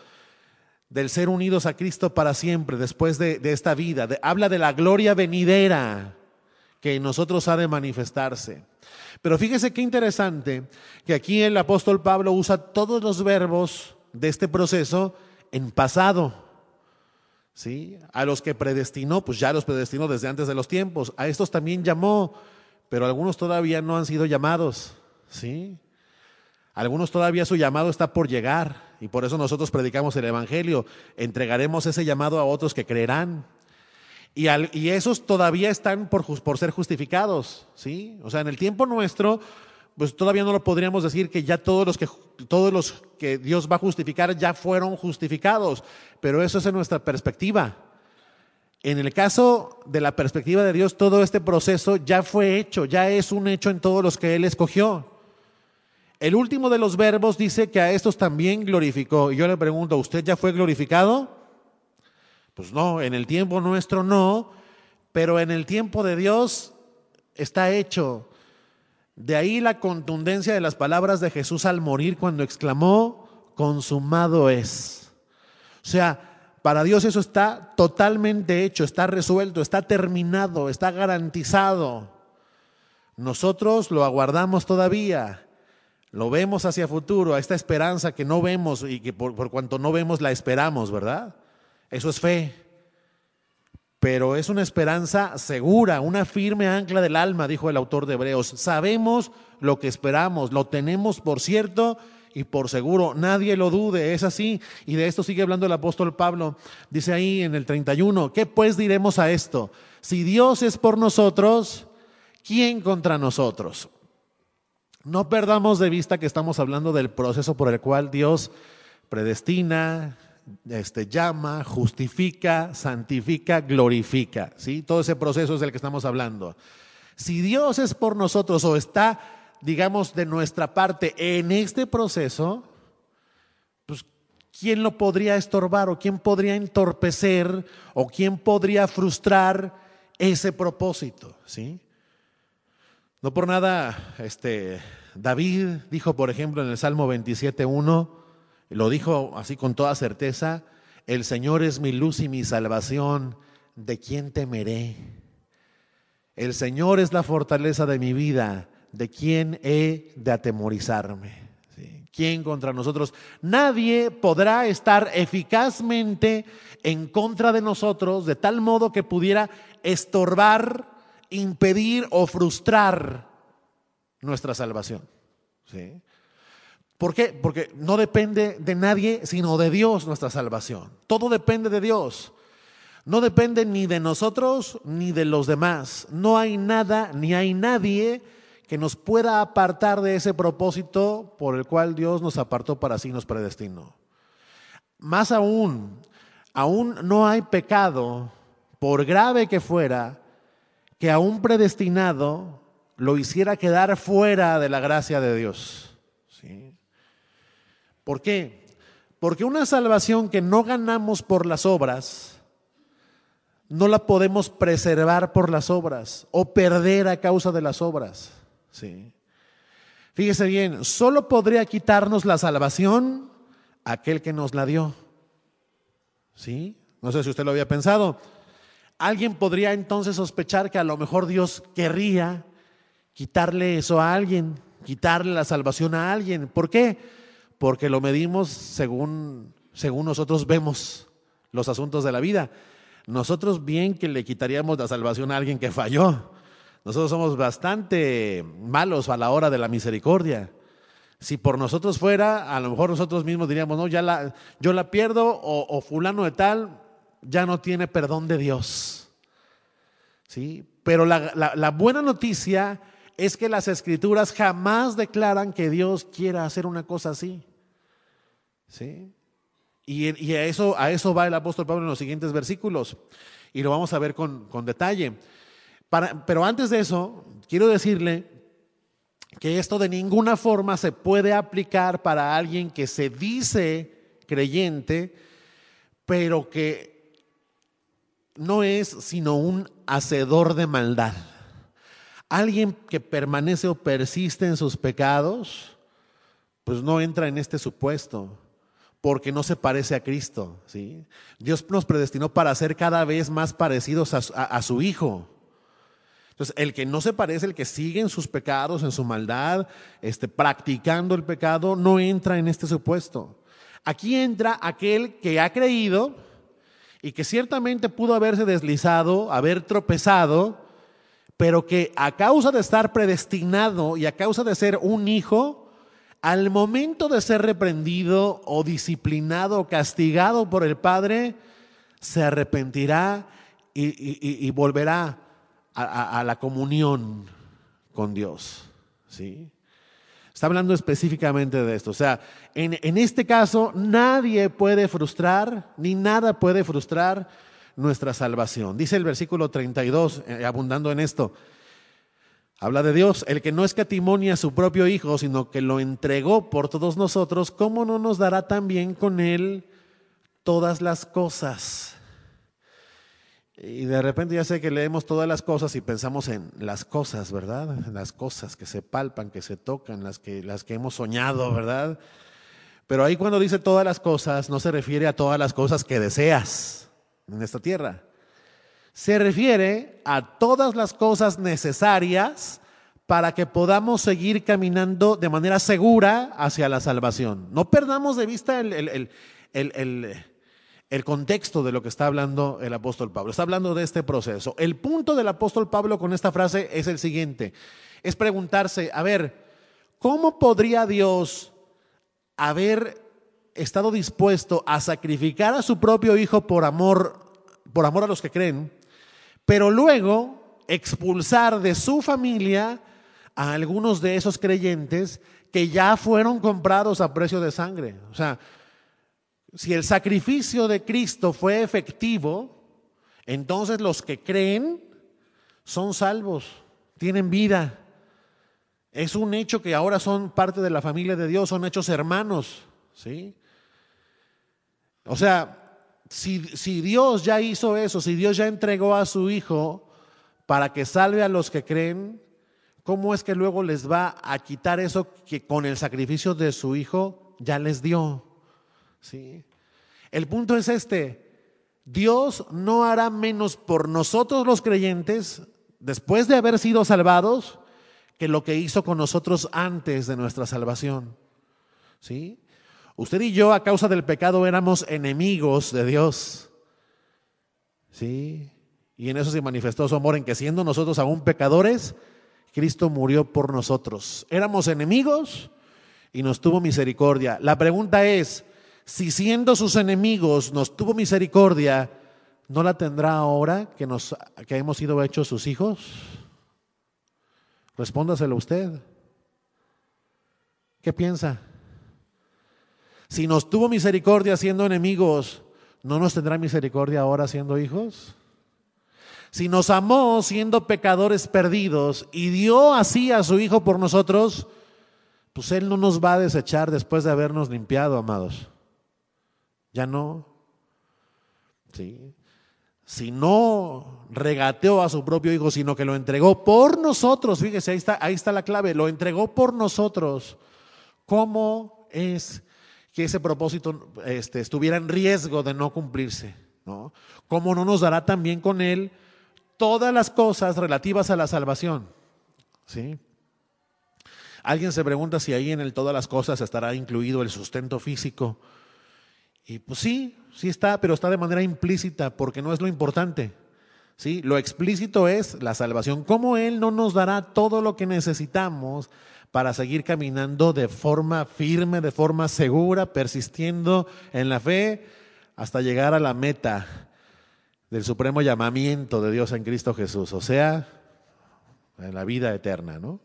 del ser unidos a Cristo para siempre, después de, esta vida. habla de la gloria venidera que en nosotros ha de manifestarse. Pero fíjese qué interesante que aquí el apóstol Pablo usa todos los verbos de este proceso en pasado. ¿Sí? A los que predestinó, pues ya los predestinó desde antes de los tiempos. A estos también llamó, pero algunos todavía no han sido llamados. ¿Sí? Algunos todavía su llamado está por llegar y por eso nosotros predicamos el Evangelio. Entregaremos ese llamado a otros que creerán. Y, y esos todavía están por, por ser justificados. ¿sí? O sea, en el tiempo nuestro pues todavía no lo podríamos decir que ya todos los que, todos los que Dios va a justificar ya fueron justificados, pero eso es en nuestra perspectiva. En el caso de la perspectiva de Dios, todo este proceso ya fue hecho, ya es un hecho en todos los que Él escogió. El último de los verbos dice que a estos también glorificó. Y yo le pregunto, ¿usted ya fue glorificado? Pues no, en el tiempo nuestro no, pero en el tiempo de Dios está hecho. De ahí la contundencia de las palabras de Jesús al morir cuando exclamó, consumado es. O sea, para Dios eso está totalmente hecho, está resuelto, está terminado, está garantizado. Nosotros lo aguardamos todavía, lo vemos hacia futuro, a esta esperanza que no vemos y que por, por cuanto no vemos la esperamos, ¿verdad? Eso es fe pero es una esperanza segura, una firme ancla del alma, dijo el autor de Hebreos. Sabemos lo que esperamos, lo tenemos por cierto y por seguro, nadie lo dude, es así. Y de esto sigue hablando el apóstol Pablo, dice ahí en el 31, ¿qué pues diremos a esto? Si Dios es por nosotros, ¿quién contra nosotros? No perdamos de vista que estamos hablando del proceso por el cual Dios predestina, este, llama, justifica, santifica, glorifica. ¿sí? Todo ese proceso es el que estamos hablando. Si Dios es por nosotros o está, digamos, de nuestra parte en este proceso, pues ¿quién lo podría estorbar o quién podría entorpecer o quién podría frustrar ese propósito? ¿sí? No por nada, este, David dijo, por ejemplo, en el Salmo 27.1, lo dijo así con toda certeza, el Señor es mi luz y mi salvación, ¿de quién temeré? El Señor es la fortaleza de mi vida, ¿de quién he de atemorizarme? ¿Quién contra nosotros? Nadie podrá estar eficazmente en contra de nosotros de tal modo que pudiera estorbar, impedir o frustrar nuestra salvación. ¿Sí? ¿Por qué? Porque no depende de nadie, sino de Dios nuestra salvación. Todo depende de Dios. No depende ni de nosotros ni de los demás. No hay nada ni hay nadie que nos pueda apartar de ese propósito por el cual Dios nos apartó para sí, nos predestinó. Más aún, aún no hay pecado, por grave que fuera, que a un predestinado lo hiciera quedar fuera de la gracia de Dios. ¿Por qué? Porque una salvación que no ganamos por las obras, no la podemos preservar por las obras o perder a causa de las obras. ¿sí? Fíjese bien, solo podría quitarnos la salvación aquel que nos la dio. ¿Sí? No sé si usted lo había pensado. Alguien podría entonces sospechar que a lo mejor Dios querría quitarle eso a alguien, quitarle la salvación a alguien. ¿Por qué? porque lo medimos según, según nosotros vemos los asuntos de la vida. Nosotros bien que le quitaríamos la salvación a alguien que falló. Nosotros somos bastante malos a la hora de la misericordia. Si por nosotros fuera, a lo mejor nosotros mismos diríamos, no, ya la, yo la pierdo o, fulano de tal ya no tiene perdón de Dios. ¿Sí? Pero la buena noticia es que las escrituras jamás declaran que Dios quiera hacer una cosa así. ¿Sí? Y, a, eso, a eso va el apóstol Pablo en los siguientes versículos. Y lo vamos a ver con, detalle. pero antes de eso, quiero decirle que esto de ninguna forma se puede aplicar para alguien que se dice creyente, pero que no es sino un hacedor de maldad. Alguien que permanece o persiste en sus pecados, pues no entra en este supuesto porque no se parece a Cristo. ¿sí? Dios nos predestinó para ser cada vez más parecidos a, su Hijo. Entonces, el que no se parece, el que sigue en sus pecados, en su maldad, este, practicando el pecado, no entra en este supuesto. Aquí entra aquel que ha creído y que ciertamente pudo haberse deslizado, haber tropezado, pero que a causa de estar predestinado y a causa de ser un hijo, al momento de ser reprendido o disciplinado o castigado por el Padre, se arrepentirá y, volverá a, la comunión con Dios. ¿sí? Está hablando específicamente de esto. O sea, en, en este caso nadie puede frustrar, ni nada puede frustrar nuestra salvación. Dice el versículo 32, eh, abundando en esto, Habla de Dios, el que no es escatimonia a su propio Hijo, sino que lo entregó por todos nosotros, ¿cómo no nos dará también con Él todas las cosas? Y de repente ya sé que leemos todas las cosas y pensamos en las cosas, ¿verdad? Las cosas que se palpan, que se tocan, las que, las que hemos soñado, ¿verdad? Pero ahí cuando dice todas las cosas, no se refiere a todas las cosas que deseas en esta tierra se refiere a todas las cosas necesarias para que podamos seguir caminando de manera segura hacia la salvación. No perdamos de vista el, el, el, contexto de lo que está hablando el apóstol Pablo. Está hablando de este proceso. El punto del apóstol Pablo con esta frase es el siguiente. Es preguntarse, a ver, ¿cómo podría Dios haber estado dispuesto a sacrificar a su propio hijo por amor, por amor a los que creen? pero luego expulsar de su familia a algunos de esos creyentes que ya fueron comprados a precio de sangre. O sea, si el sacrificio de Cristo fue efectivo, entonces los que creen son salvos, tienen vida. Es un hecho que ahora son parte de la familia de Dios, son hechos hermanos, ¿sí? O sea, si, Dios ya hizo eso, si Dios ya entregó a su Hijo para que salve a los que creen, ¿cómo es que luego les va a quitar eso que con el sacrificio de su Hijo ya les dio? ¿Sí? El punto es este, Dios no hará menos por nosotros los creyentes después de haber sido salvados que lo que hizo con nosotros antes de nuestra salvación. ¿Sí? Usted y yo a causa del pecado éramos enemigos de Dios. ¿Sí? Y en eso se manifestó su amor en que siendo nosotros aún pecadores, Cristo murió por nosotros. Éramos enemigos y nos tuvo misericordia. La pregunta es, si siendo sus enemigos nos tuvo misericordia, ¿no la tendrá ahora que, nos, que hemos sido hechos sus hijos? Respóndaselo usted. ¿Qué piensa? Si nos tuvo misericordia siendo enemigos, ¿no nos tendrá misericordia ahora siendo hijos? Si nos amó siendo pecadores perdidos y dio así a su Hijo por nosotros, pues Él no nos va a desechar después de habernos limpiado, amados. Ya no. ¿Sí? Si no regateó a su propio Hijo, sino que lo entregó por nosotros, fíjese, ahí está, ahí está la clave, lo entregó por nosotros. ¿Cómo es que ese propósito este, estuviera en riesgo de no cumplirse. ¿no? ¿Cómo no nos dará también con Él todas las cosas relativas a la salvación? ¿Sí? Alguien se pregunta si ahí en el todas las cosas estará incluido el sustento físico. Y pues sí, sí está, pero está de manera implícita porque no es lo importante. ¿sí? Lo explícito es la salvación. ¿Cómo Él no nos dará todo lo que necesitamos para seguir caminando de forma firme, de forma segura, persistiendo en la fe hasta llegar a la meta del supremo llamamiento de Dios en Cristo Jesús, o sea, en la vida eterna, ¿no?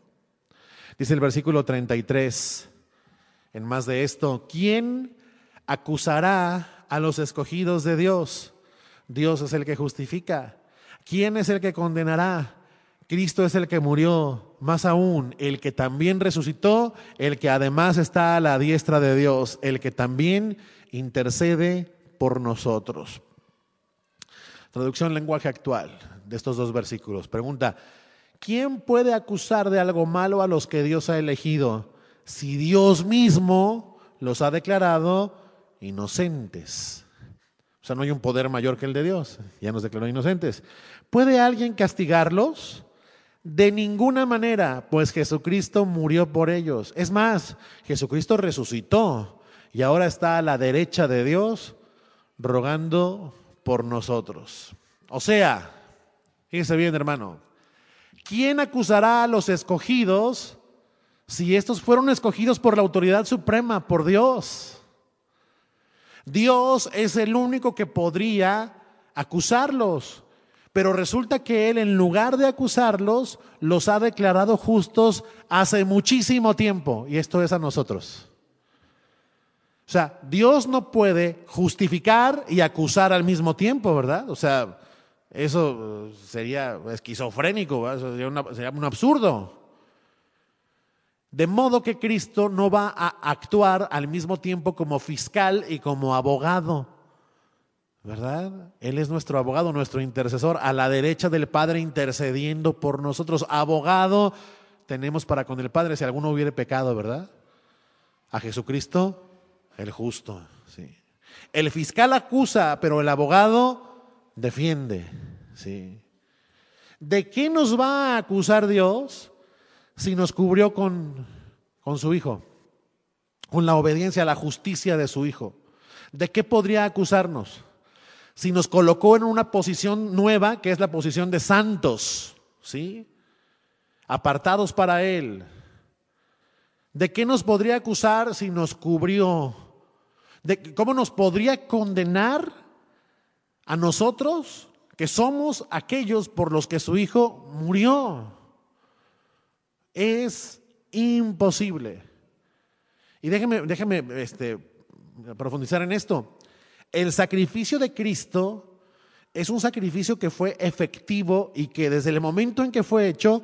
Dice el versículo 33, en más de esto, ¿quién acusará a los escogidos de Dios? Dios es el que justifica. ¿Quién es el que condenará? Cristo es el que murió, más aún, el que también resucitó, el que además está a la diestra de Dios, el que también intercede por nosotros. Traducción lenguaje actual de estos dos versículos. Pregunta, ¿quién puede acusar de algo malo a los que Dios ha elegido si Dios mismo los ha declarado inocentes? O sea, no hay un poder mayor que el de Dios, ya nos declaró inocentes. ¿Puede alguien castigarlos? De ninguna manera, pues Jesucristo murió por ellos. Es más, Jesucristo resucitó y ahora está a la derecha de Dios rogando por nosotros. O sea, fíjense bien hermano, ¿quién acusará a los escogidos si estos fueron escogidos por la autoridad suprema, por Dios? Dios es el único que podría acusarlos. Pero resulta que él, en lugar de acusarlos, los ha declarado justos hace muchísimo tiempo. Y esto es a nosotros. O sea, Dios no puede justificar y acusar al mismo tiempo, ¿verdad? O sea, eso eh, sería esquizofrénico, sería un absurdo. De modo que Cristo no va a actuar al mismo tiempo como fiscal y como abogado. ¿verdad? Él es nuestro abogado, nuestro intercesor, a la derecha del Padre intercediendo por nosotros. Abogado tenemos para con el Padre si alguno hubiere pecado, ¿verdad? A Jesucristo, el justo. Sí. El fiscal acusa, pero el abogado defiende. Sí. ¿De qué nos va a acusar Dios si nos cubrió con, con su Hijo? Con la obediencia, a la justicia de su Hijo. ¿De qué podría acusarnos? si nos colocó en una posición nueva, que es la posición de santos, ¿sí? Apartados para Él. ¿De qué nos podría acusar si nos cubrió? ¿De ¿Cómo nos podría condenar a nosotros que somos aquellos por los que su Hijo murió? Es imposible. Y déjeme, déjeme este, profundizar en esto el sacrificio de Cristo es un sacrificio que fue efectivo y que desde el momento en que fue hecho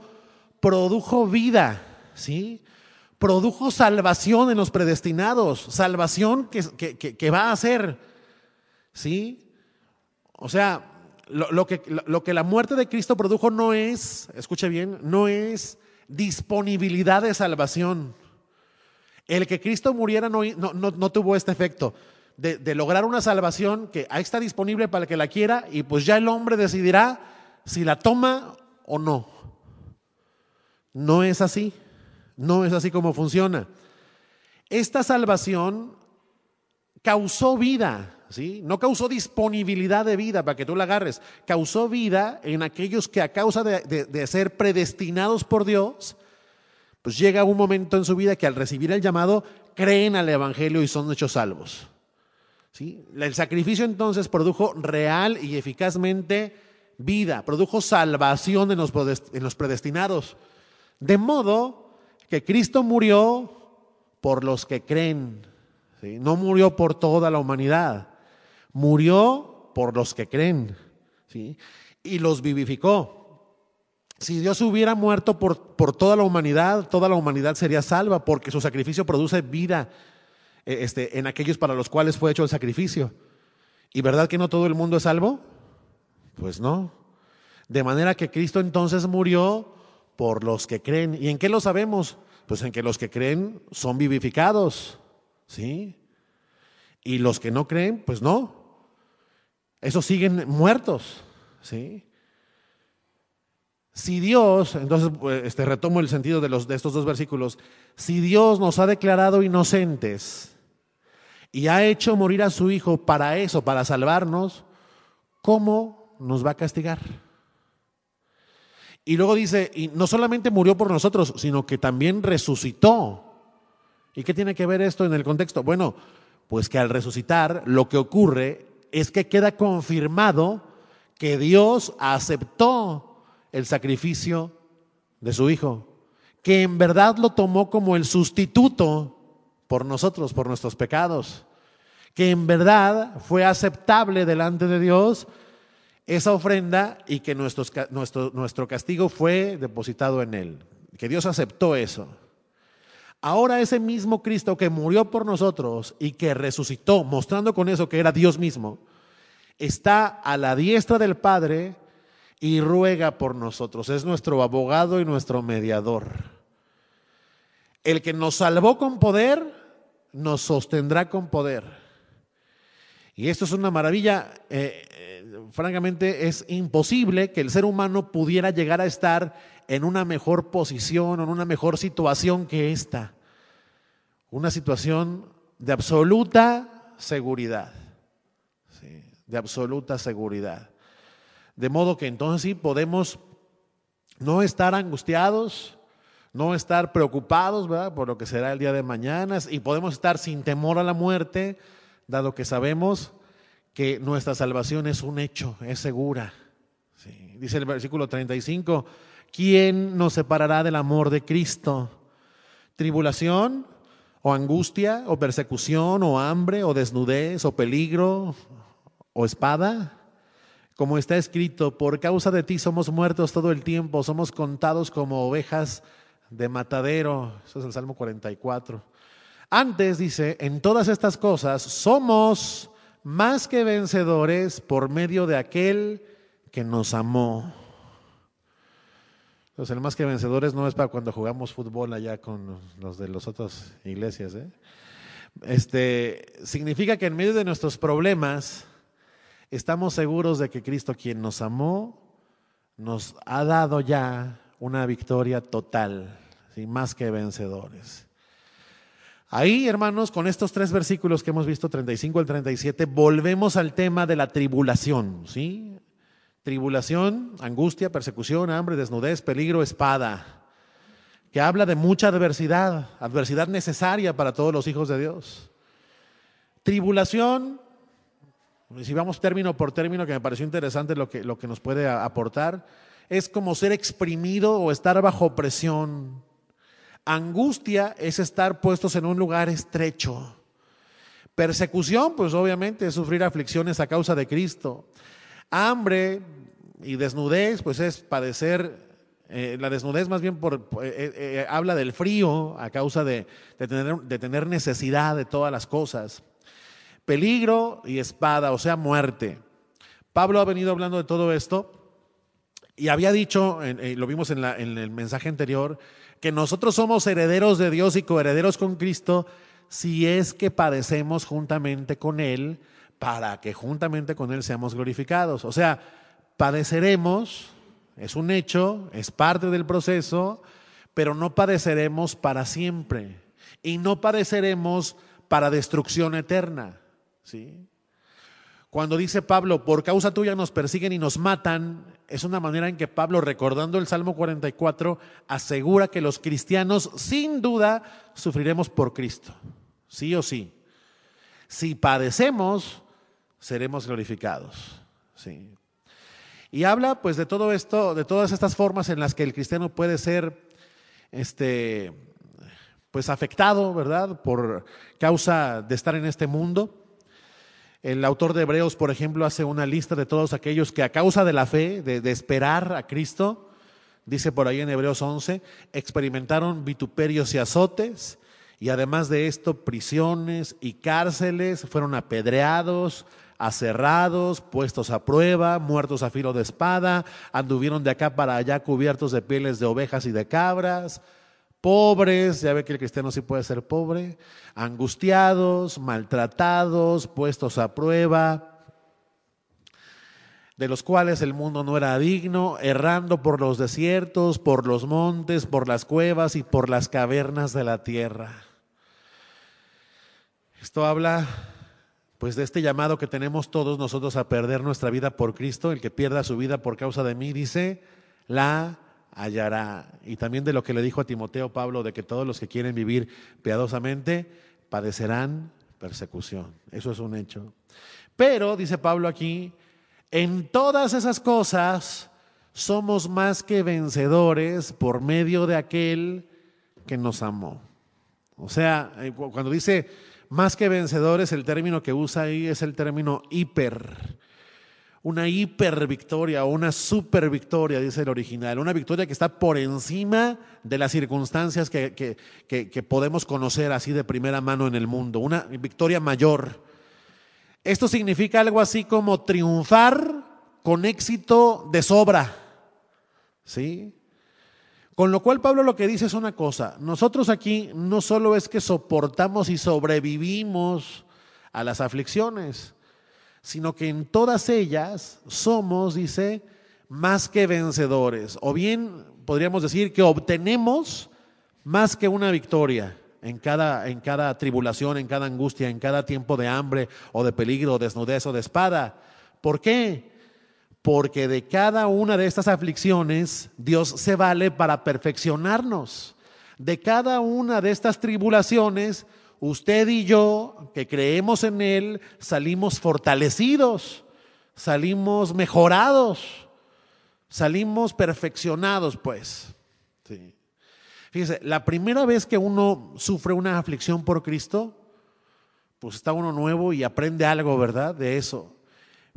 produjo vida, ¿sí? Produjo salvación en los predestinados, salvación que, va a ser, ¿sí? O sea, lo, que, que, la muerte de Cristo produjo no es, escuche bien, no es disponibilidad de salvación. El que Cristo muriera no, no tuvo este efecto de, lograr una salvación que ahí está disponible para el que la quiera y pues ya el hombre decidirá si la toma o no. No es así, no es así como funciona. Esta salvación causó vida, ¿sí? No causó disponibilidad de vida para que tú la agarres, causó vida en aquellos que a causa de ser predestinados por Dios, pues llega un momento en su vida que al recibir el llamado creen al Evangelio y son hechos salvos. El sacrificio entonces produjo real y eficazmente vida, produjo salvación en los predestinados. De modo que Cristo murió por los que creen, no murió por toda la humanidad, murió por los que creen y los vivificó. Si Dios hubiera muerto por, por toda la humanidad, toda la humanidad sería salva porque su sacrificio produce vida eh, este, en aquellos para los cuales fue hecho el sacrificio. ¿Y verdad que no todo el mundo es salvo? Pues no. De manera que Cristo entonces murió por los que creen. ¿Y en qué lo sabemos? Pues en que los que creen son vivificados, ¿sí? Y los que no creen, pues no. Esos siguen muertos, ¿sí? Si Dios, entonces eh, este, retomo el sentido de, los, de estos dos versículos, si Dios nos ha declarado inocentes, y ha hecho morir a su Hijo para eso, para salvarnos, ¿cómo nos va a castigar? Y luego dice, y no solamente murió por nosotros, sino que también resucitó. ¿Y qué tiene que ver esto en el contexto? Bueno, pues que al resucitar lo que ocurre es que queda confirmado que Dios aceptó el sacrificio de su Hijo, que en verdad lo tomó como el sustituto por nosotros, por nuestros pecados, que en verdad fue aceptable delante de Dios esa ofrenda y que nuestro, nuestro castigo fue depositado en Él, que Dios aceptó eso. Ahora ese mismo Cristo que murió por nosotros y que resucitó, mostrando con eso que era Dios mismo, está a la diestra del Padre y ruega por nosotros. Es nuestro abogado y nuestro mediador. El que nos salvó con poder nos sostendrá con poder. Y esto es una maravilla. Eh, eh, francamente, es imposible que el ser humano pudiera llegar a estar en una mejor posición, o en una mejor situación que esta. Una situación de absoluta seguridad. De absoluta seguridad. De modo que entonces sí podemos no estar angustiados, no estar preocupados por lo que será el día de mañana y podemos estar sin temor a la muerte, dado que sabemos que nuestra salvación es un hecho, es segura. Dice el versículo 35, ¿quién nos separará del amor de Cristo? ¿Tribulación o angustia o persecución o hambre o desnudez o peligro o espada? Como está escrito, por causa de ti somos muertos todo el tiempo, somos contados como ovejas de matadero. Eso es el Salmo 44. Antes dice, en todas estas cosas somos más que vencedores por medio de aquel que nos amó. Entonces, el más que vencedores no es para cuando jugamos fútbol allá con los de las otras iglesias. ¿eh? Este, significa que en medio de nuestros problemas estamos seguros de que Cristo, quien nos amó, nos ha dado ya una victoria total más que vencedores. Ahí, hermanos, con estos tres versículos que hemos visto, 35 al 37, volvemos al tema de la tribulación, ¿sí? Tribulación, angustia, persecución, hambre, desnudez, peligro, espada, que habla de mucha adversidad, adversidad necesaria para todos los hijos de Dios. Tribulación, si vamos término por término, que me pareció interesante lo que, lo que nos puede aportar, es como ser exprimido o estar bajo presión Angustia es estar puestos en un lugar estrecho. Persecución, pues obviamente es sufrir aflicciones a causa de Cristo. Hambre y desnudez, pues es padecer, eh, la desnudez más bien por, eh, eh, habla del frío a causa de, tener, de tener necesidad de todas las cosas. Peligro y espada, o sea, muerte. Pablo ha venido hablando de todo esto y había dicho, lo vimos en el mensaje anterior, que nosotros somos herederos de Dios y coherederos con Cristo si es que padecemos juntamente con Él para que juntamente con Él seamos glorificados. O sea, padeceremos, es un hecho, es parte del proceso, pero no padeceremos para siempre y no padeceremos para destrucción eterna. ¿sí? Cuando dice Pablo, por causa tuya nos persiguen y nos matan, es una manera en que Pablo, recordando el Salmo 44, asegura que los cristianos sin duda sufriremos por Cristo, sí o sí. Si padecemos, seremos glorificados. Sí. Y habla pues de todo esto, de todas estas formas en las que el cristiano puede ser este pues afectado, ¿verdad? Por causa de estar en este mundo. El autor de Hebreos, por ejemplo, hace una lista de todos aquellos que a causa de la fe, de, esperar a Cristo, dice por ahí en Hebreos 11, experimentaron vituperios y azotes, y además de esto, prisiones y cárceles, fueron apedreados, aserrados, puestos a prueba, muertos a filo de espada, anduvieron de acá para allá cubiertos de pieles de ovejas y de cabras, pobres, ya ve que el cristiano sí puede ser pobre, angustiados, maltratados, puestos a prueba, de los cuales el mundo no era digno, errando por los desiertos, por los montes, por las cuevas y por las cavernas de la tierra. Esto habla pues de este llamado que tenemos todos nosotros a perder nuestra vida por Cristo, el que pierda su vida por causa de mí, dice, la hallará. Y también de lo que le dijo a Timoteo Pablo, de que todos los que quieren vivir piadosamente padecerán persecución. Eso es un hecho. Pero, dice Pablo aquí, en todas esas cosas somos más que vencedores por medio de aquel que nos amó. O sea, eh, cuando dice más que vencedores, el término que usa ahí es el término hiper una hipervictoria o una victoria, dice el original, una victoria que está por encima de las circunstancias que, que podemos conocer así de primera mano en el mundo, una victoria mayor. Esto significa algo así como triunfar con éxito de sobra, ¿sí? Con lo cual Pablo lo que dice es una cosa, nosotros aquí no solo es que soportamos y sobrevivimos a las aflicciones, sino que en todas ellas somos, dice, más que vencedores. O bien podríamos decir que obtenemos más que una victoria en cada, en cada tribulación, en cada angustia, en cada tiempo de hambre o de peligro, de desnudez o de espada. ¿Por qué? Porque de cada una de estas aflicciones Dios se vale para perfeccionarnos. De cada una de estas tribulaciones Usted y yo, que creemos en Él, salimos fortalecidos, salimos mejorados, salimos perfeccionados, pues. Sí. Fíjese, la primera vez que uno sufre una aflicción por Cristo, pues está uno nuevo y aprende algo, ¿verdad? De eso.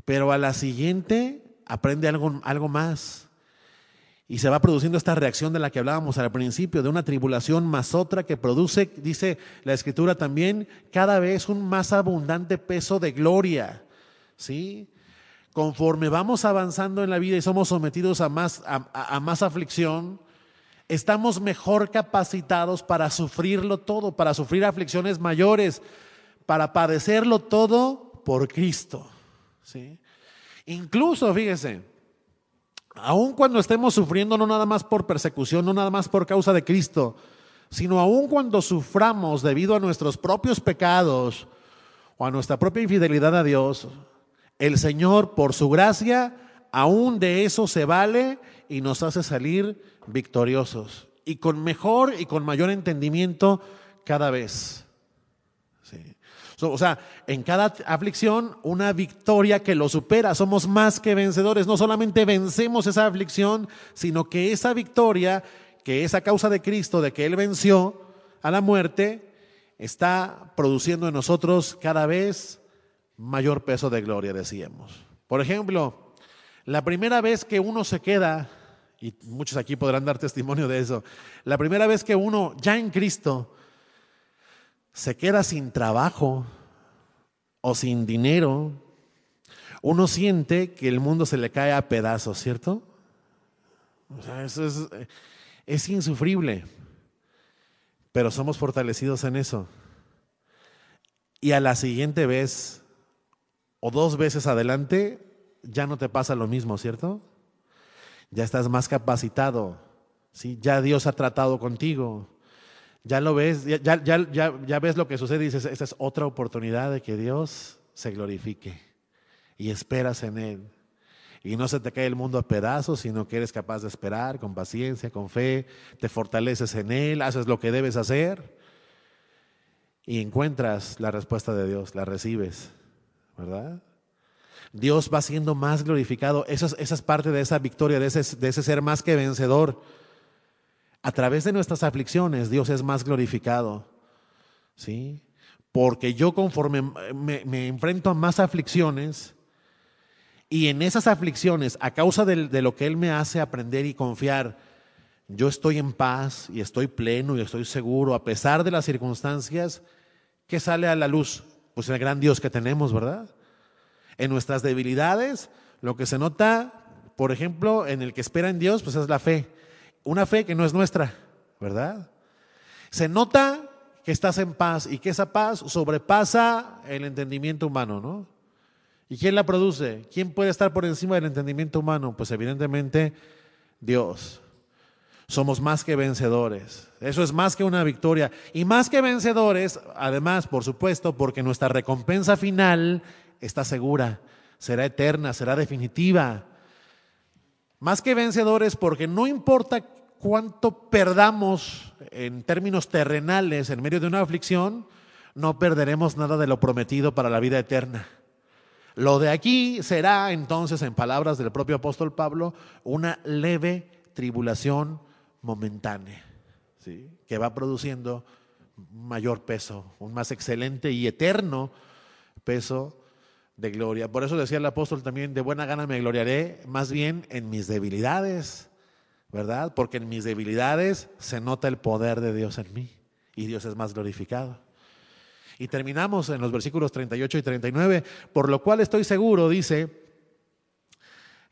Pero a la siguiente aprende algo, algo más. Y se va produciendo esta reacción de la que hablábamos al principio, de una tribulación más otra que produce, dice la escritura también, cada vez un más abundante peso de gloria. ¿Sí? Conforme vamos avanzando en la vida y somos sometidos a más, a, más aflicción, estamos mejor capacitados para sufrirlo todo, para sufrir aflicciones mayores, para padecerlo todo por Cristo. ¿Sí? Incluso, fíjese, aun cuando estemos sufriendo no nada más por persecución, no nada más por causa de Cristo, sino aun cuando suframos debido a nuestros propios pecados o a nuestra propia infidelidad a Dios, el Señor por su gracia, aún de eso se vale y nos hace salir victoriosos y con mejor y con mayor entendimiento cada vez o sea, en cada aflicción, una victoria que lo supera. Somos más que vencedores. No solamente vencemos esa aflicción, sino que esa victoria, que es causa de Cristo, de que Él venció a la muerte, está produciendo en nosotros cada vez mayor peso de gloria, decíamos. Por ejemplo, la primera vez que uno se queda, y muchos aquí podrán dar testimonio de eso, la primera vez que uno ya en Cristo se queda sin trabajo o sin dinero, uno siente que el mundo se le cae a pedazos, ¿cierto? O sea, eso es, insufrible, pero somos fortalecidos en eso. Y a la siguiente vez o dos veces adelante, ya no te pasa lo mismo, ¿cierto? Ya estás más capacitado, ¿sí? ya Dios ha tratado contigo, ya lo ves, ya, ves lo que sucede y dices, esta es otra oportunidad de que Dios se glorifique y esperas en Él. Y no se te cae el mundo a pedazos, sino que eres capaz de esperar con paciencia, con fe, te fortaleces en Él, haces lo que debes hacer y encuentras la respuesta de Dios, la recibes, ¿verdad? Dios va siendo más glorificado. Esa es, parte de esa victoria, de de ese ser más que vencedor. A través de nuestras aflicciones Dios es más glorificado. ¿Sí? Porque yo conforme me, enfrento a más aflicciones y en esas aflicciones, a causa de, lo que Él me hace aprender y confiar, yo estoy en paz y estoy pleno y estoy seguro, a pesar de las circunstancias, ¿qué sale a la luz? Pues el gran Dios que tenemos, ¿verdad? En nuestras debilidades, lo que se nota, por ejemplo, en el que espera en Dios, pues es la fe una fe que no es nuestra, ¿verdad? Se nota que estás en paz y que esa paz sobrepasa el entendimiento humano, ¿no? ¿Y quién la produce? ¿Quién puede estar por encima del entendimiento humano? Pues evidentemente Dios. Somos más que vencedores. Eso es más que una victoria. Y más que vencedores, además, por supuesto, porque nuestra recompensa final está segura, será eterna, será definitiva. Más que vencedores porque no importa cuánto perdamos en términos terrenales en medio de una aflicción, no perderemos nada de lo prometido para la vida eterna. Lo de aquí será entonces, en palabras del propio apóstol Pablo, una leve tribulación momentánea, que va produciendo mayor peso, un más excelente y eterno peso de gloria. Por eso decía el apóstol también, de buena gana me gloriaré más bien en mis debilidades ¿verdad? Porque en mis debilidades se nota el poder de Dios en mí y Dios es más glorificado. Y terminamos en los versículos 38 y 39, por lo cual estoy seguro, dice,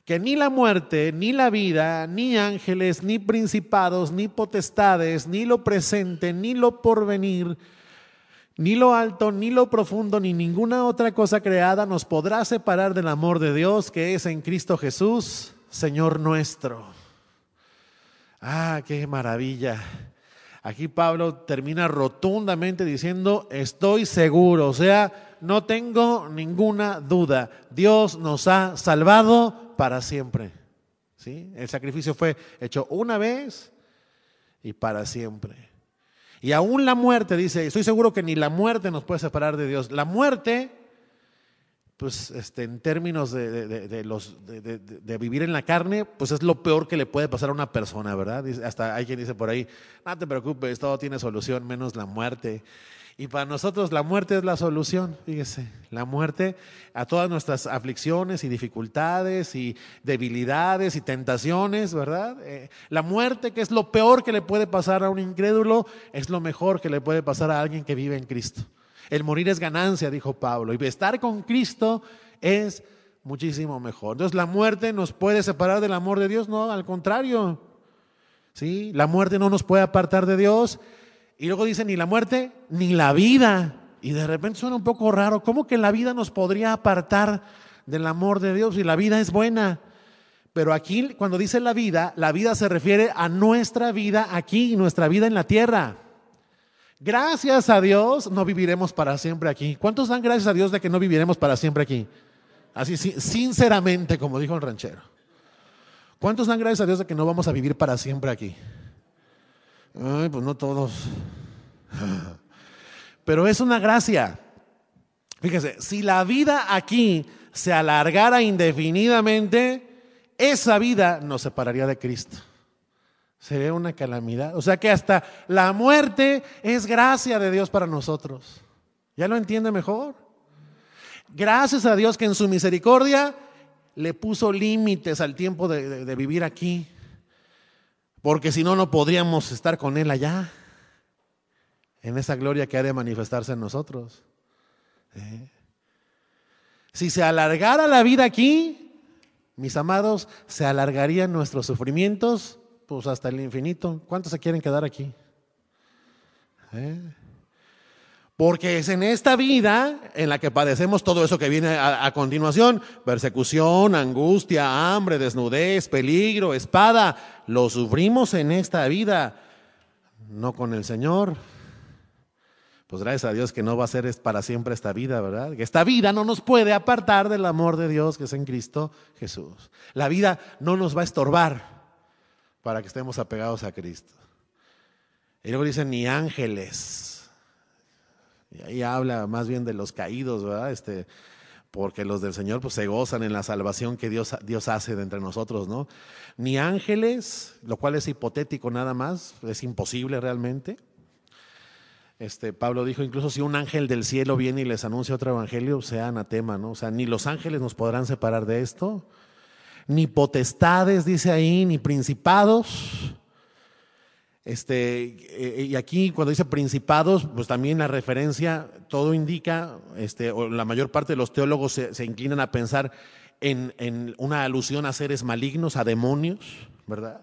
que ni la muerte, ni la vida, ni ángeles, ni principados, ni potestades, ni lo presente, ni lo porvenir, ni lo alto, ni lo profundo, ni ninguna otra cosa creada nos podrá separar del amor de Dios que es en Cristo Jesús, Señor nuestro. Ah, qué maravilla. Aquí Pablo termina rotundamente diciendo, estoy seguro, o sea, no tengo ninguna duda, Dios nos ha salvado para siempre. ¿Sí? El sacrificio fue hecho una vez y para siempre. Y aún la muerte, dice, estoy seguro que ni la muerte nos puede separar de Dios. La muerte pues este, en términos de, los, de, vivir en la carne, pues es lo peor que le puede pasar a una persona, ¿verdad? Hasta hay quien dice por ahí, no te preocupes, todo tiene solución, menos la muerte. Y para nosotros la muerte es la solución, fíjese, la muerte a todas nuestras aflicciones y dificultades y debilidades y tentaciones, ¿verdad? Eh, la muerte, que es lo peor que le puede pasar a un incrédulo, es lo mejor que le puede pasar a alguien que vive en Cristo. El morir es ganancia, dijo Pablo, y estar con Cristo es muchísimo mejor. Entonces, ¿la muerte nos puede separar del amor de Dios? No, al contrario. ¿Sí? La muerte no nos puede apartar de Dios. Y luego dice, ni la muerte, ni la vida. Y de repente suena un poco raro. ¿Cómo que la vida nos podría apartar del amor de Dios? Y la vida es buena. Pero aquí, cuando dice la vida, la vida se refiere a nuestra vida aquí, nuestra vida en la tierra. Gracias a Dios no viviremos para siempre aquí. ¿Cuántos dan gracias a Dios de que no viviremos para siempre aquí? Así, sinceramente, como dijo el ranchero. ¿Cuántos dan gracias a Dios de que no vamos a vivir para siempre aquí? pues no todos. Pero es una gracia. Fíjese, si la vida aquí se alargara indefinidamente, esa vida nos separaría de Cristo sería una calamidad. O sea que hasta la muerte es gracia de Dios para nosotros. ¿Ya lo entiende mejor? Gracias a Dios que en su misericordia le puso límites al tiempo de, vivir aquí. Porque si no, no podríamos estar con Él allá. En esa gloria que ha de manifestarse en nosotros. ¿Eh? Si se alargara la vida aquí, mis amados, se alargarían nuestros sufrimientos pues hasta el infinito. ¿Cuántos se quieren quedar aquí? ¿Eh? Porque es en esta vida en la que padecemos todo eso que viene a, continuación. Persecución, angustia, hambre, desnudez, peligro, espada. Lo sufrimos en esta vida, no con el Señor. Pues gracias a Dios que no va a ser para siempre esta vida, ¿verdad? Que esta vida no nos puede apartar del amor de Dios que es en Cristo Jesús. La vida no nos va a estorbar para que estemos apegados a Cristo. Y luego dice, ni ángeles. Y ahí habla más bien de los caídos, ¿verdad? Este, porque los del Señor pues, se gozan en la salvación que Dios, Dios hace de entre nosotros, ¿no? Ni ángeles, lo cual es hipotético nada más, es imposible realmente. Este, Pablo dijo, incluso si un ángel del cielo viene y les anuncia otro evangelio, sea anatema, ¿no? O sea, ni los ángeles nos podrán separar de esto, ni potestades, dice ahí, ni principados. Este, eh, y aquí cuando dice principados, pues también la referencia, todo indica, este, o la mayor parte de los teólogos se, inclinan a pensar en, en, una alusión a seres malignos, a demonios, ¿verdad?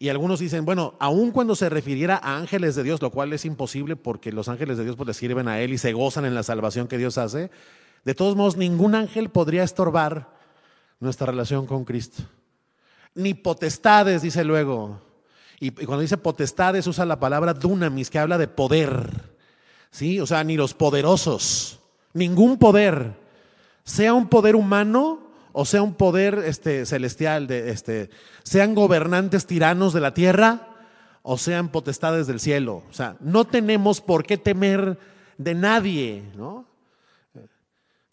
Y algunos dicen, bueno, aun cuando se refiriera a ángeles de Dios, lo cual es imposible porque los ángeles de Dios pues, le sirven a Él y se gozan en la salvación que Dios hace, de todos modos ningún ángel podría estorbar nuestra relación con Cristo. Ni potestades, dice luego. Y, cuando dice potestades usa la palabra dunamis, que habla de poder. ¿Sí? O sea, ni los poderosos, ningún poder, sea un poder humano o sea un poder este, celestial, de, este, sean gobernantes tiranos de la tierra o sean potestades del cielo. O sea, no tenemos por qué temer de nadie, ¿no?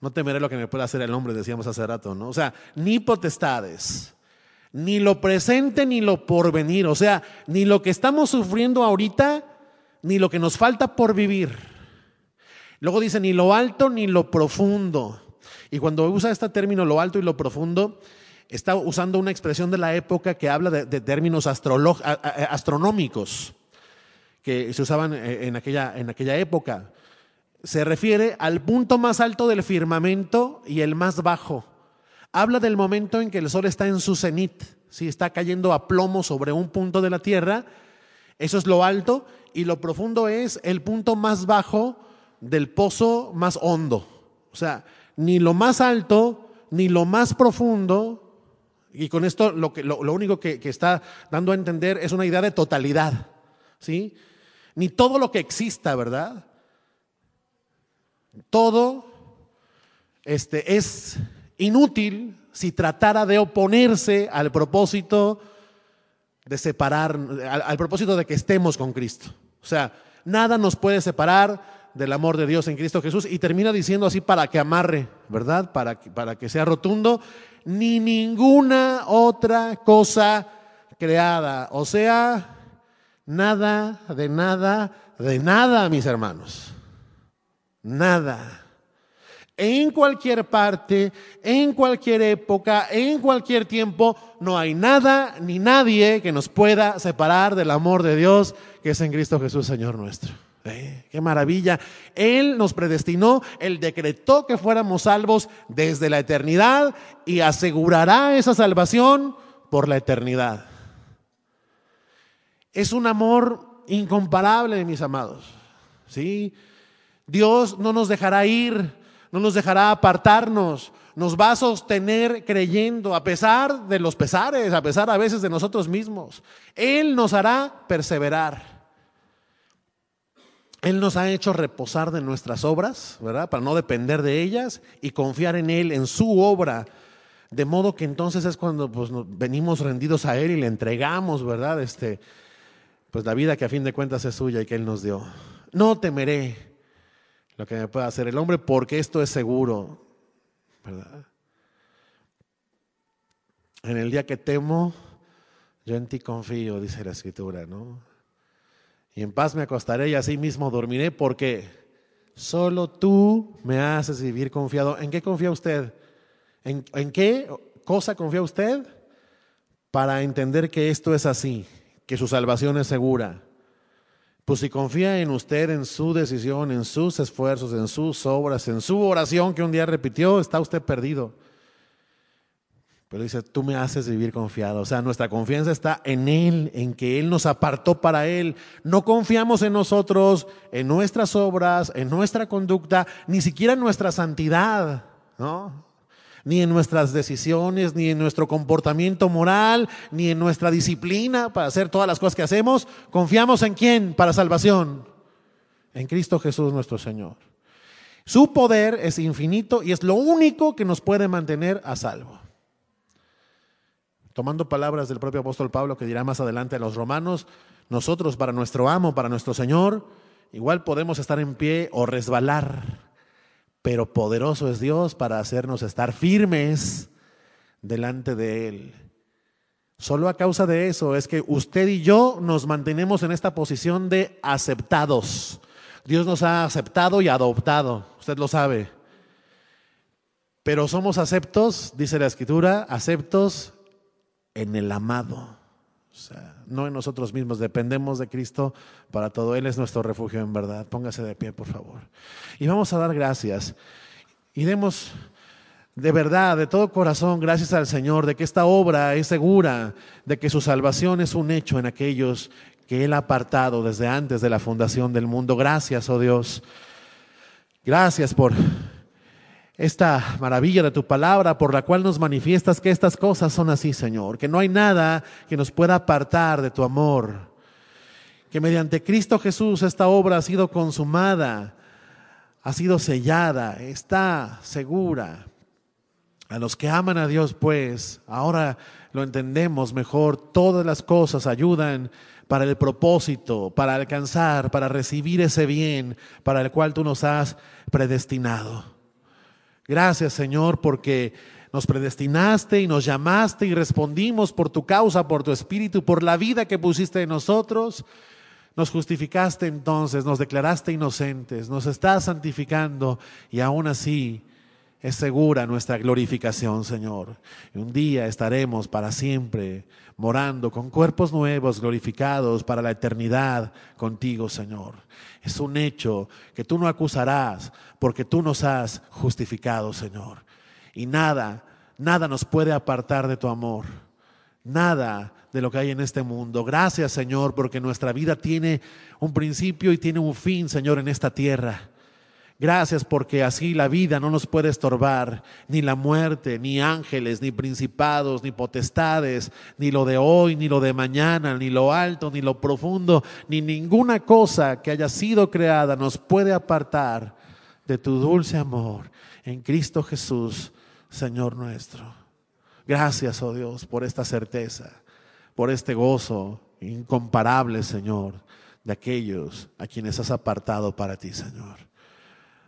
No temeré lo que me pueda hacer el hombre, decíamos hace rato, ¿no? O sea, ni potestades, ni lo presente, ni lo porvenir. O sea, ni lo que estamos sufriendo ahorita, ni lo que nos falta por vivir. Luego dice, ni lo alto, ni lo profundo. Y cuando usa este término, lo alto y lo profundo, está usando una expresión de la época que habla de, términos astronómicos que se usaban eh, en aquella, en aquella época se refiere al punto más alto del firmamento y el más bajo. Habla del momento en que el sol está en su cenit, si está cayendo a plomo sobre un punto de la tierra. Eso es lo alto y lo profundo es el punto más bajo del pozo más hondo. O sea, ni lo más alto ni lo más profundo, y con esto lo, que, lo, único que, está dando a entender es una idea de totalidad, ¿sí? Ni todo lo que exista, ¿verdad? todo este, es inútil si tratara de oponerse al propósito de separar, al, propósito de que estemos con Cristo. O sea, nada nos puede separar del amor de Dios en Cristo Jesús y termina diciendo así para que amarre, ¿verdad? Para para que sea rotundo, ni ninguna otra cosa creada. O sea, nada de nada de nada, mis hermanos nada. En cualquier parte, en cualquier época, en cualquier tiempo, no hay nada ni nadie que nos pueda separar del amor de Dios que es en Cristo Jesús, Señor nuestro. Eh, ¡Qué maravilla! Él nos predestinó, Él decretó que fuéramos salvos desde la eternidad y asegurará esa salvación por la eternidad. Es un amor incomparable, mis amados. ¿Sí? Dios no nos dejará ir, no nos dejará apartarnos, nos va a sostener creyendo a pesar de los pesares, a pesar a veces de nosotros mismos. Él nos hará perseverar. Él nos ha hecho reposar de nuestras obras, ¿verdad? Para no depender de ellas y confiar en Él, en su obra. De modo que entonces es cuando pues, venimos rendidos a Él y le entregamos, ¿verdad? Este, pues la vida que a fin de cuentas es suya y que Él nos dio. No temeré lo que me pueda hacer el hombre, porque esto es seguro, ¿verdad? En el día que temo, yo en ti confío, dice la escritura, ¿no? Y en paz me acostaré y así mismo dormiré, porque solo tú me haces vivir confiado. ¿En qué confía usted? ¿En, en qué cosa confía usted? Para entender que esto es así, que su salvación es segura pues si confía en usted, en su decisión, en sus esfuerzos, en sus obras, en su oración que un día repitió, está usted perdido. Pero dice, tú me haces vivir confiado. O sea, nuestra confianza está en Él, en que Él nos apartó para Él. No confiamos en nosotros, en nuestras obras, en nuestra conducta, ni siquiera en nuestra santidad, ¿no? ni en nuestras decisiones, ni en nuestro comportamiento moral, ni en nuestra disciplina para hacer todas las cosas que hacemos. Confiamos en quién para salvación? En Cristo Jesús nuestro Señor. Su poder es infinito y es lo único que nos puede mantener a salvo. Tomando palabras del propio apóstol Pablo que dirá más adelante a los romanos, nosotros para nuestro amo, para nuestro Señor, igual podemos estar en pie o resbalar pero poderoso es Dios para hacernos estar firmes delante de Él. Solo a causa de eso es que usted y yo nos mantenemos en esta posición de aceptados. Dios nos ha aceptado y adoptado, usted lo sabe. Pero somos aceptos, dice la Escritura, aceptos en el amado no en nosotros mismos, dependemos de Cristo para todo. Él es nuestro refugio en verdad. Póngase de pie, por favor. Y vamos a dar gracias. Y demos de verdad, de todo corazón, gracias al Señor de que esta obra es segura, de que su salvación es un hecho en aquellos que Él ha apartado desde antes de la fundación del mundo. Gracias, oh Dios. Gracias por esta maravilla de tu palabra por la cual nos manifiestas que estas cosas son así, Señor, que no hay nada que nos pueda apartar de tu amor, que mediante Cristo Jesús esta obra ha sido consumada, ha sido sellada, está segura. A los que aman a Dios, pues, ahora lo entendemos mejor, todas las cosas ayudan para el propósito, para alcanzar, para recibir ese bien para el cual tú nos has predestinado. Gracias Señor porque nos predestinaste y nos llamaste y respondimos por tu causa, por tu espíritu, por la vida que pusiste en nosotros. Nos justificaste entonces, nos declaraste inocentes, nos estás santificando y aún así es segura nuestra glorificación, Señor. Un día estaremos para siempre morando con cuerpos nuevos, glorificados para la eternidad contigo, Señor. Es un hecho que tú no acusarás porque tú nos has justificado, Señor. Y nada, nada nos puede apartar de tu amor. Nada de lo que hay en este mundo. Gracias, Señor, porque nuestra vida tiene un principio y tiene un fin, Señor, en esta tierra. Gracias porque así la vida no nos puede estorbar, ni la muerte, ni ángeles, ni principados, ni potestades, ni lo de hoy, ni lo de mañana, ni lo alto, ni lo profundo, ni ninguna cosa que haya sido creada nos puede apartar de tu dulce amor en Cristo Jesús, Señor nuestro. Gracias, oh Dios, por esta certeza, por este gozo incomparable, Señor, de aquellos a quienes has apartado para ti, Señor.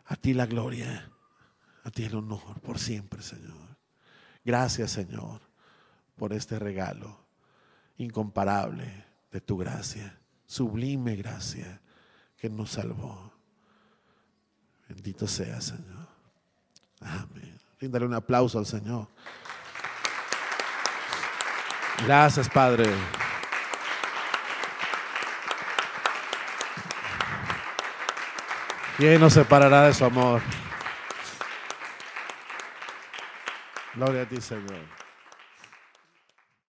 A ti la gloria, a ti el honor por siempre, Señor. Gracias, Señor, por este regalo incomparable de tu gracia, sublime gracia que nos salvó. Bendito sea, Señor. Amén. Ríndale un aplauso al Señor. Gracias, Padre. y Él nos separará de su amor. Gloria a ti, Señor.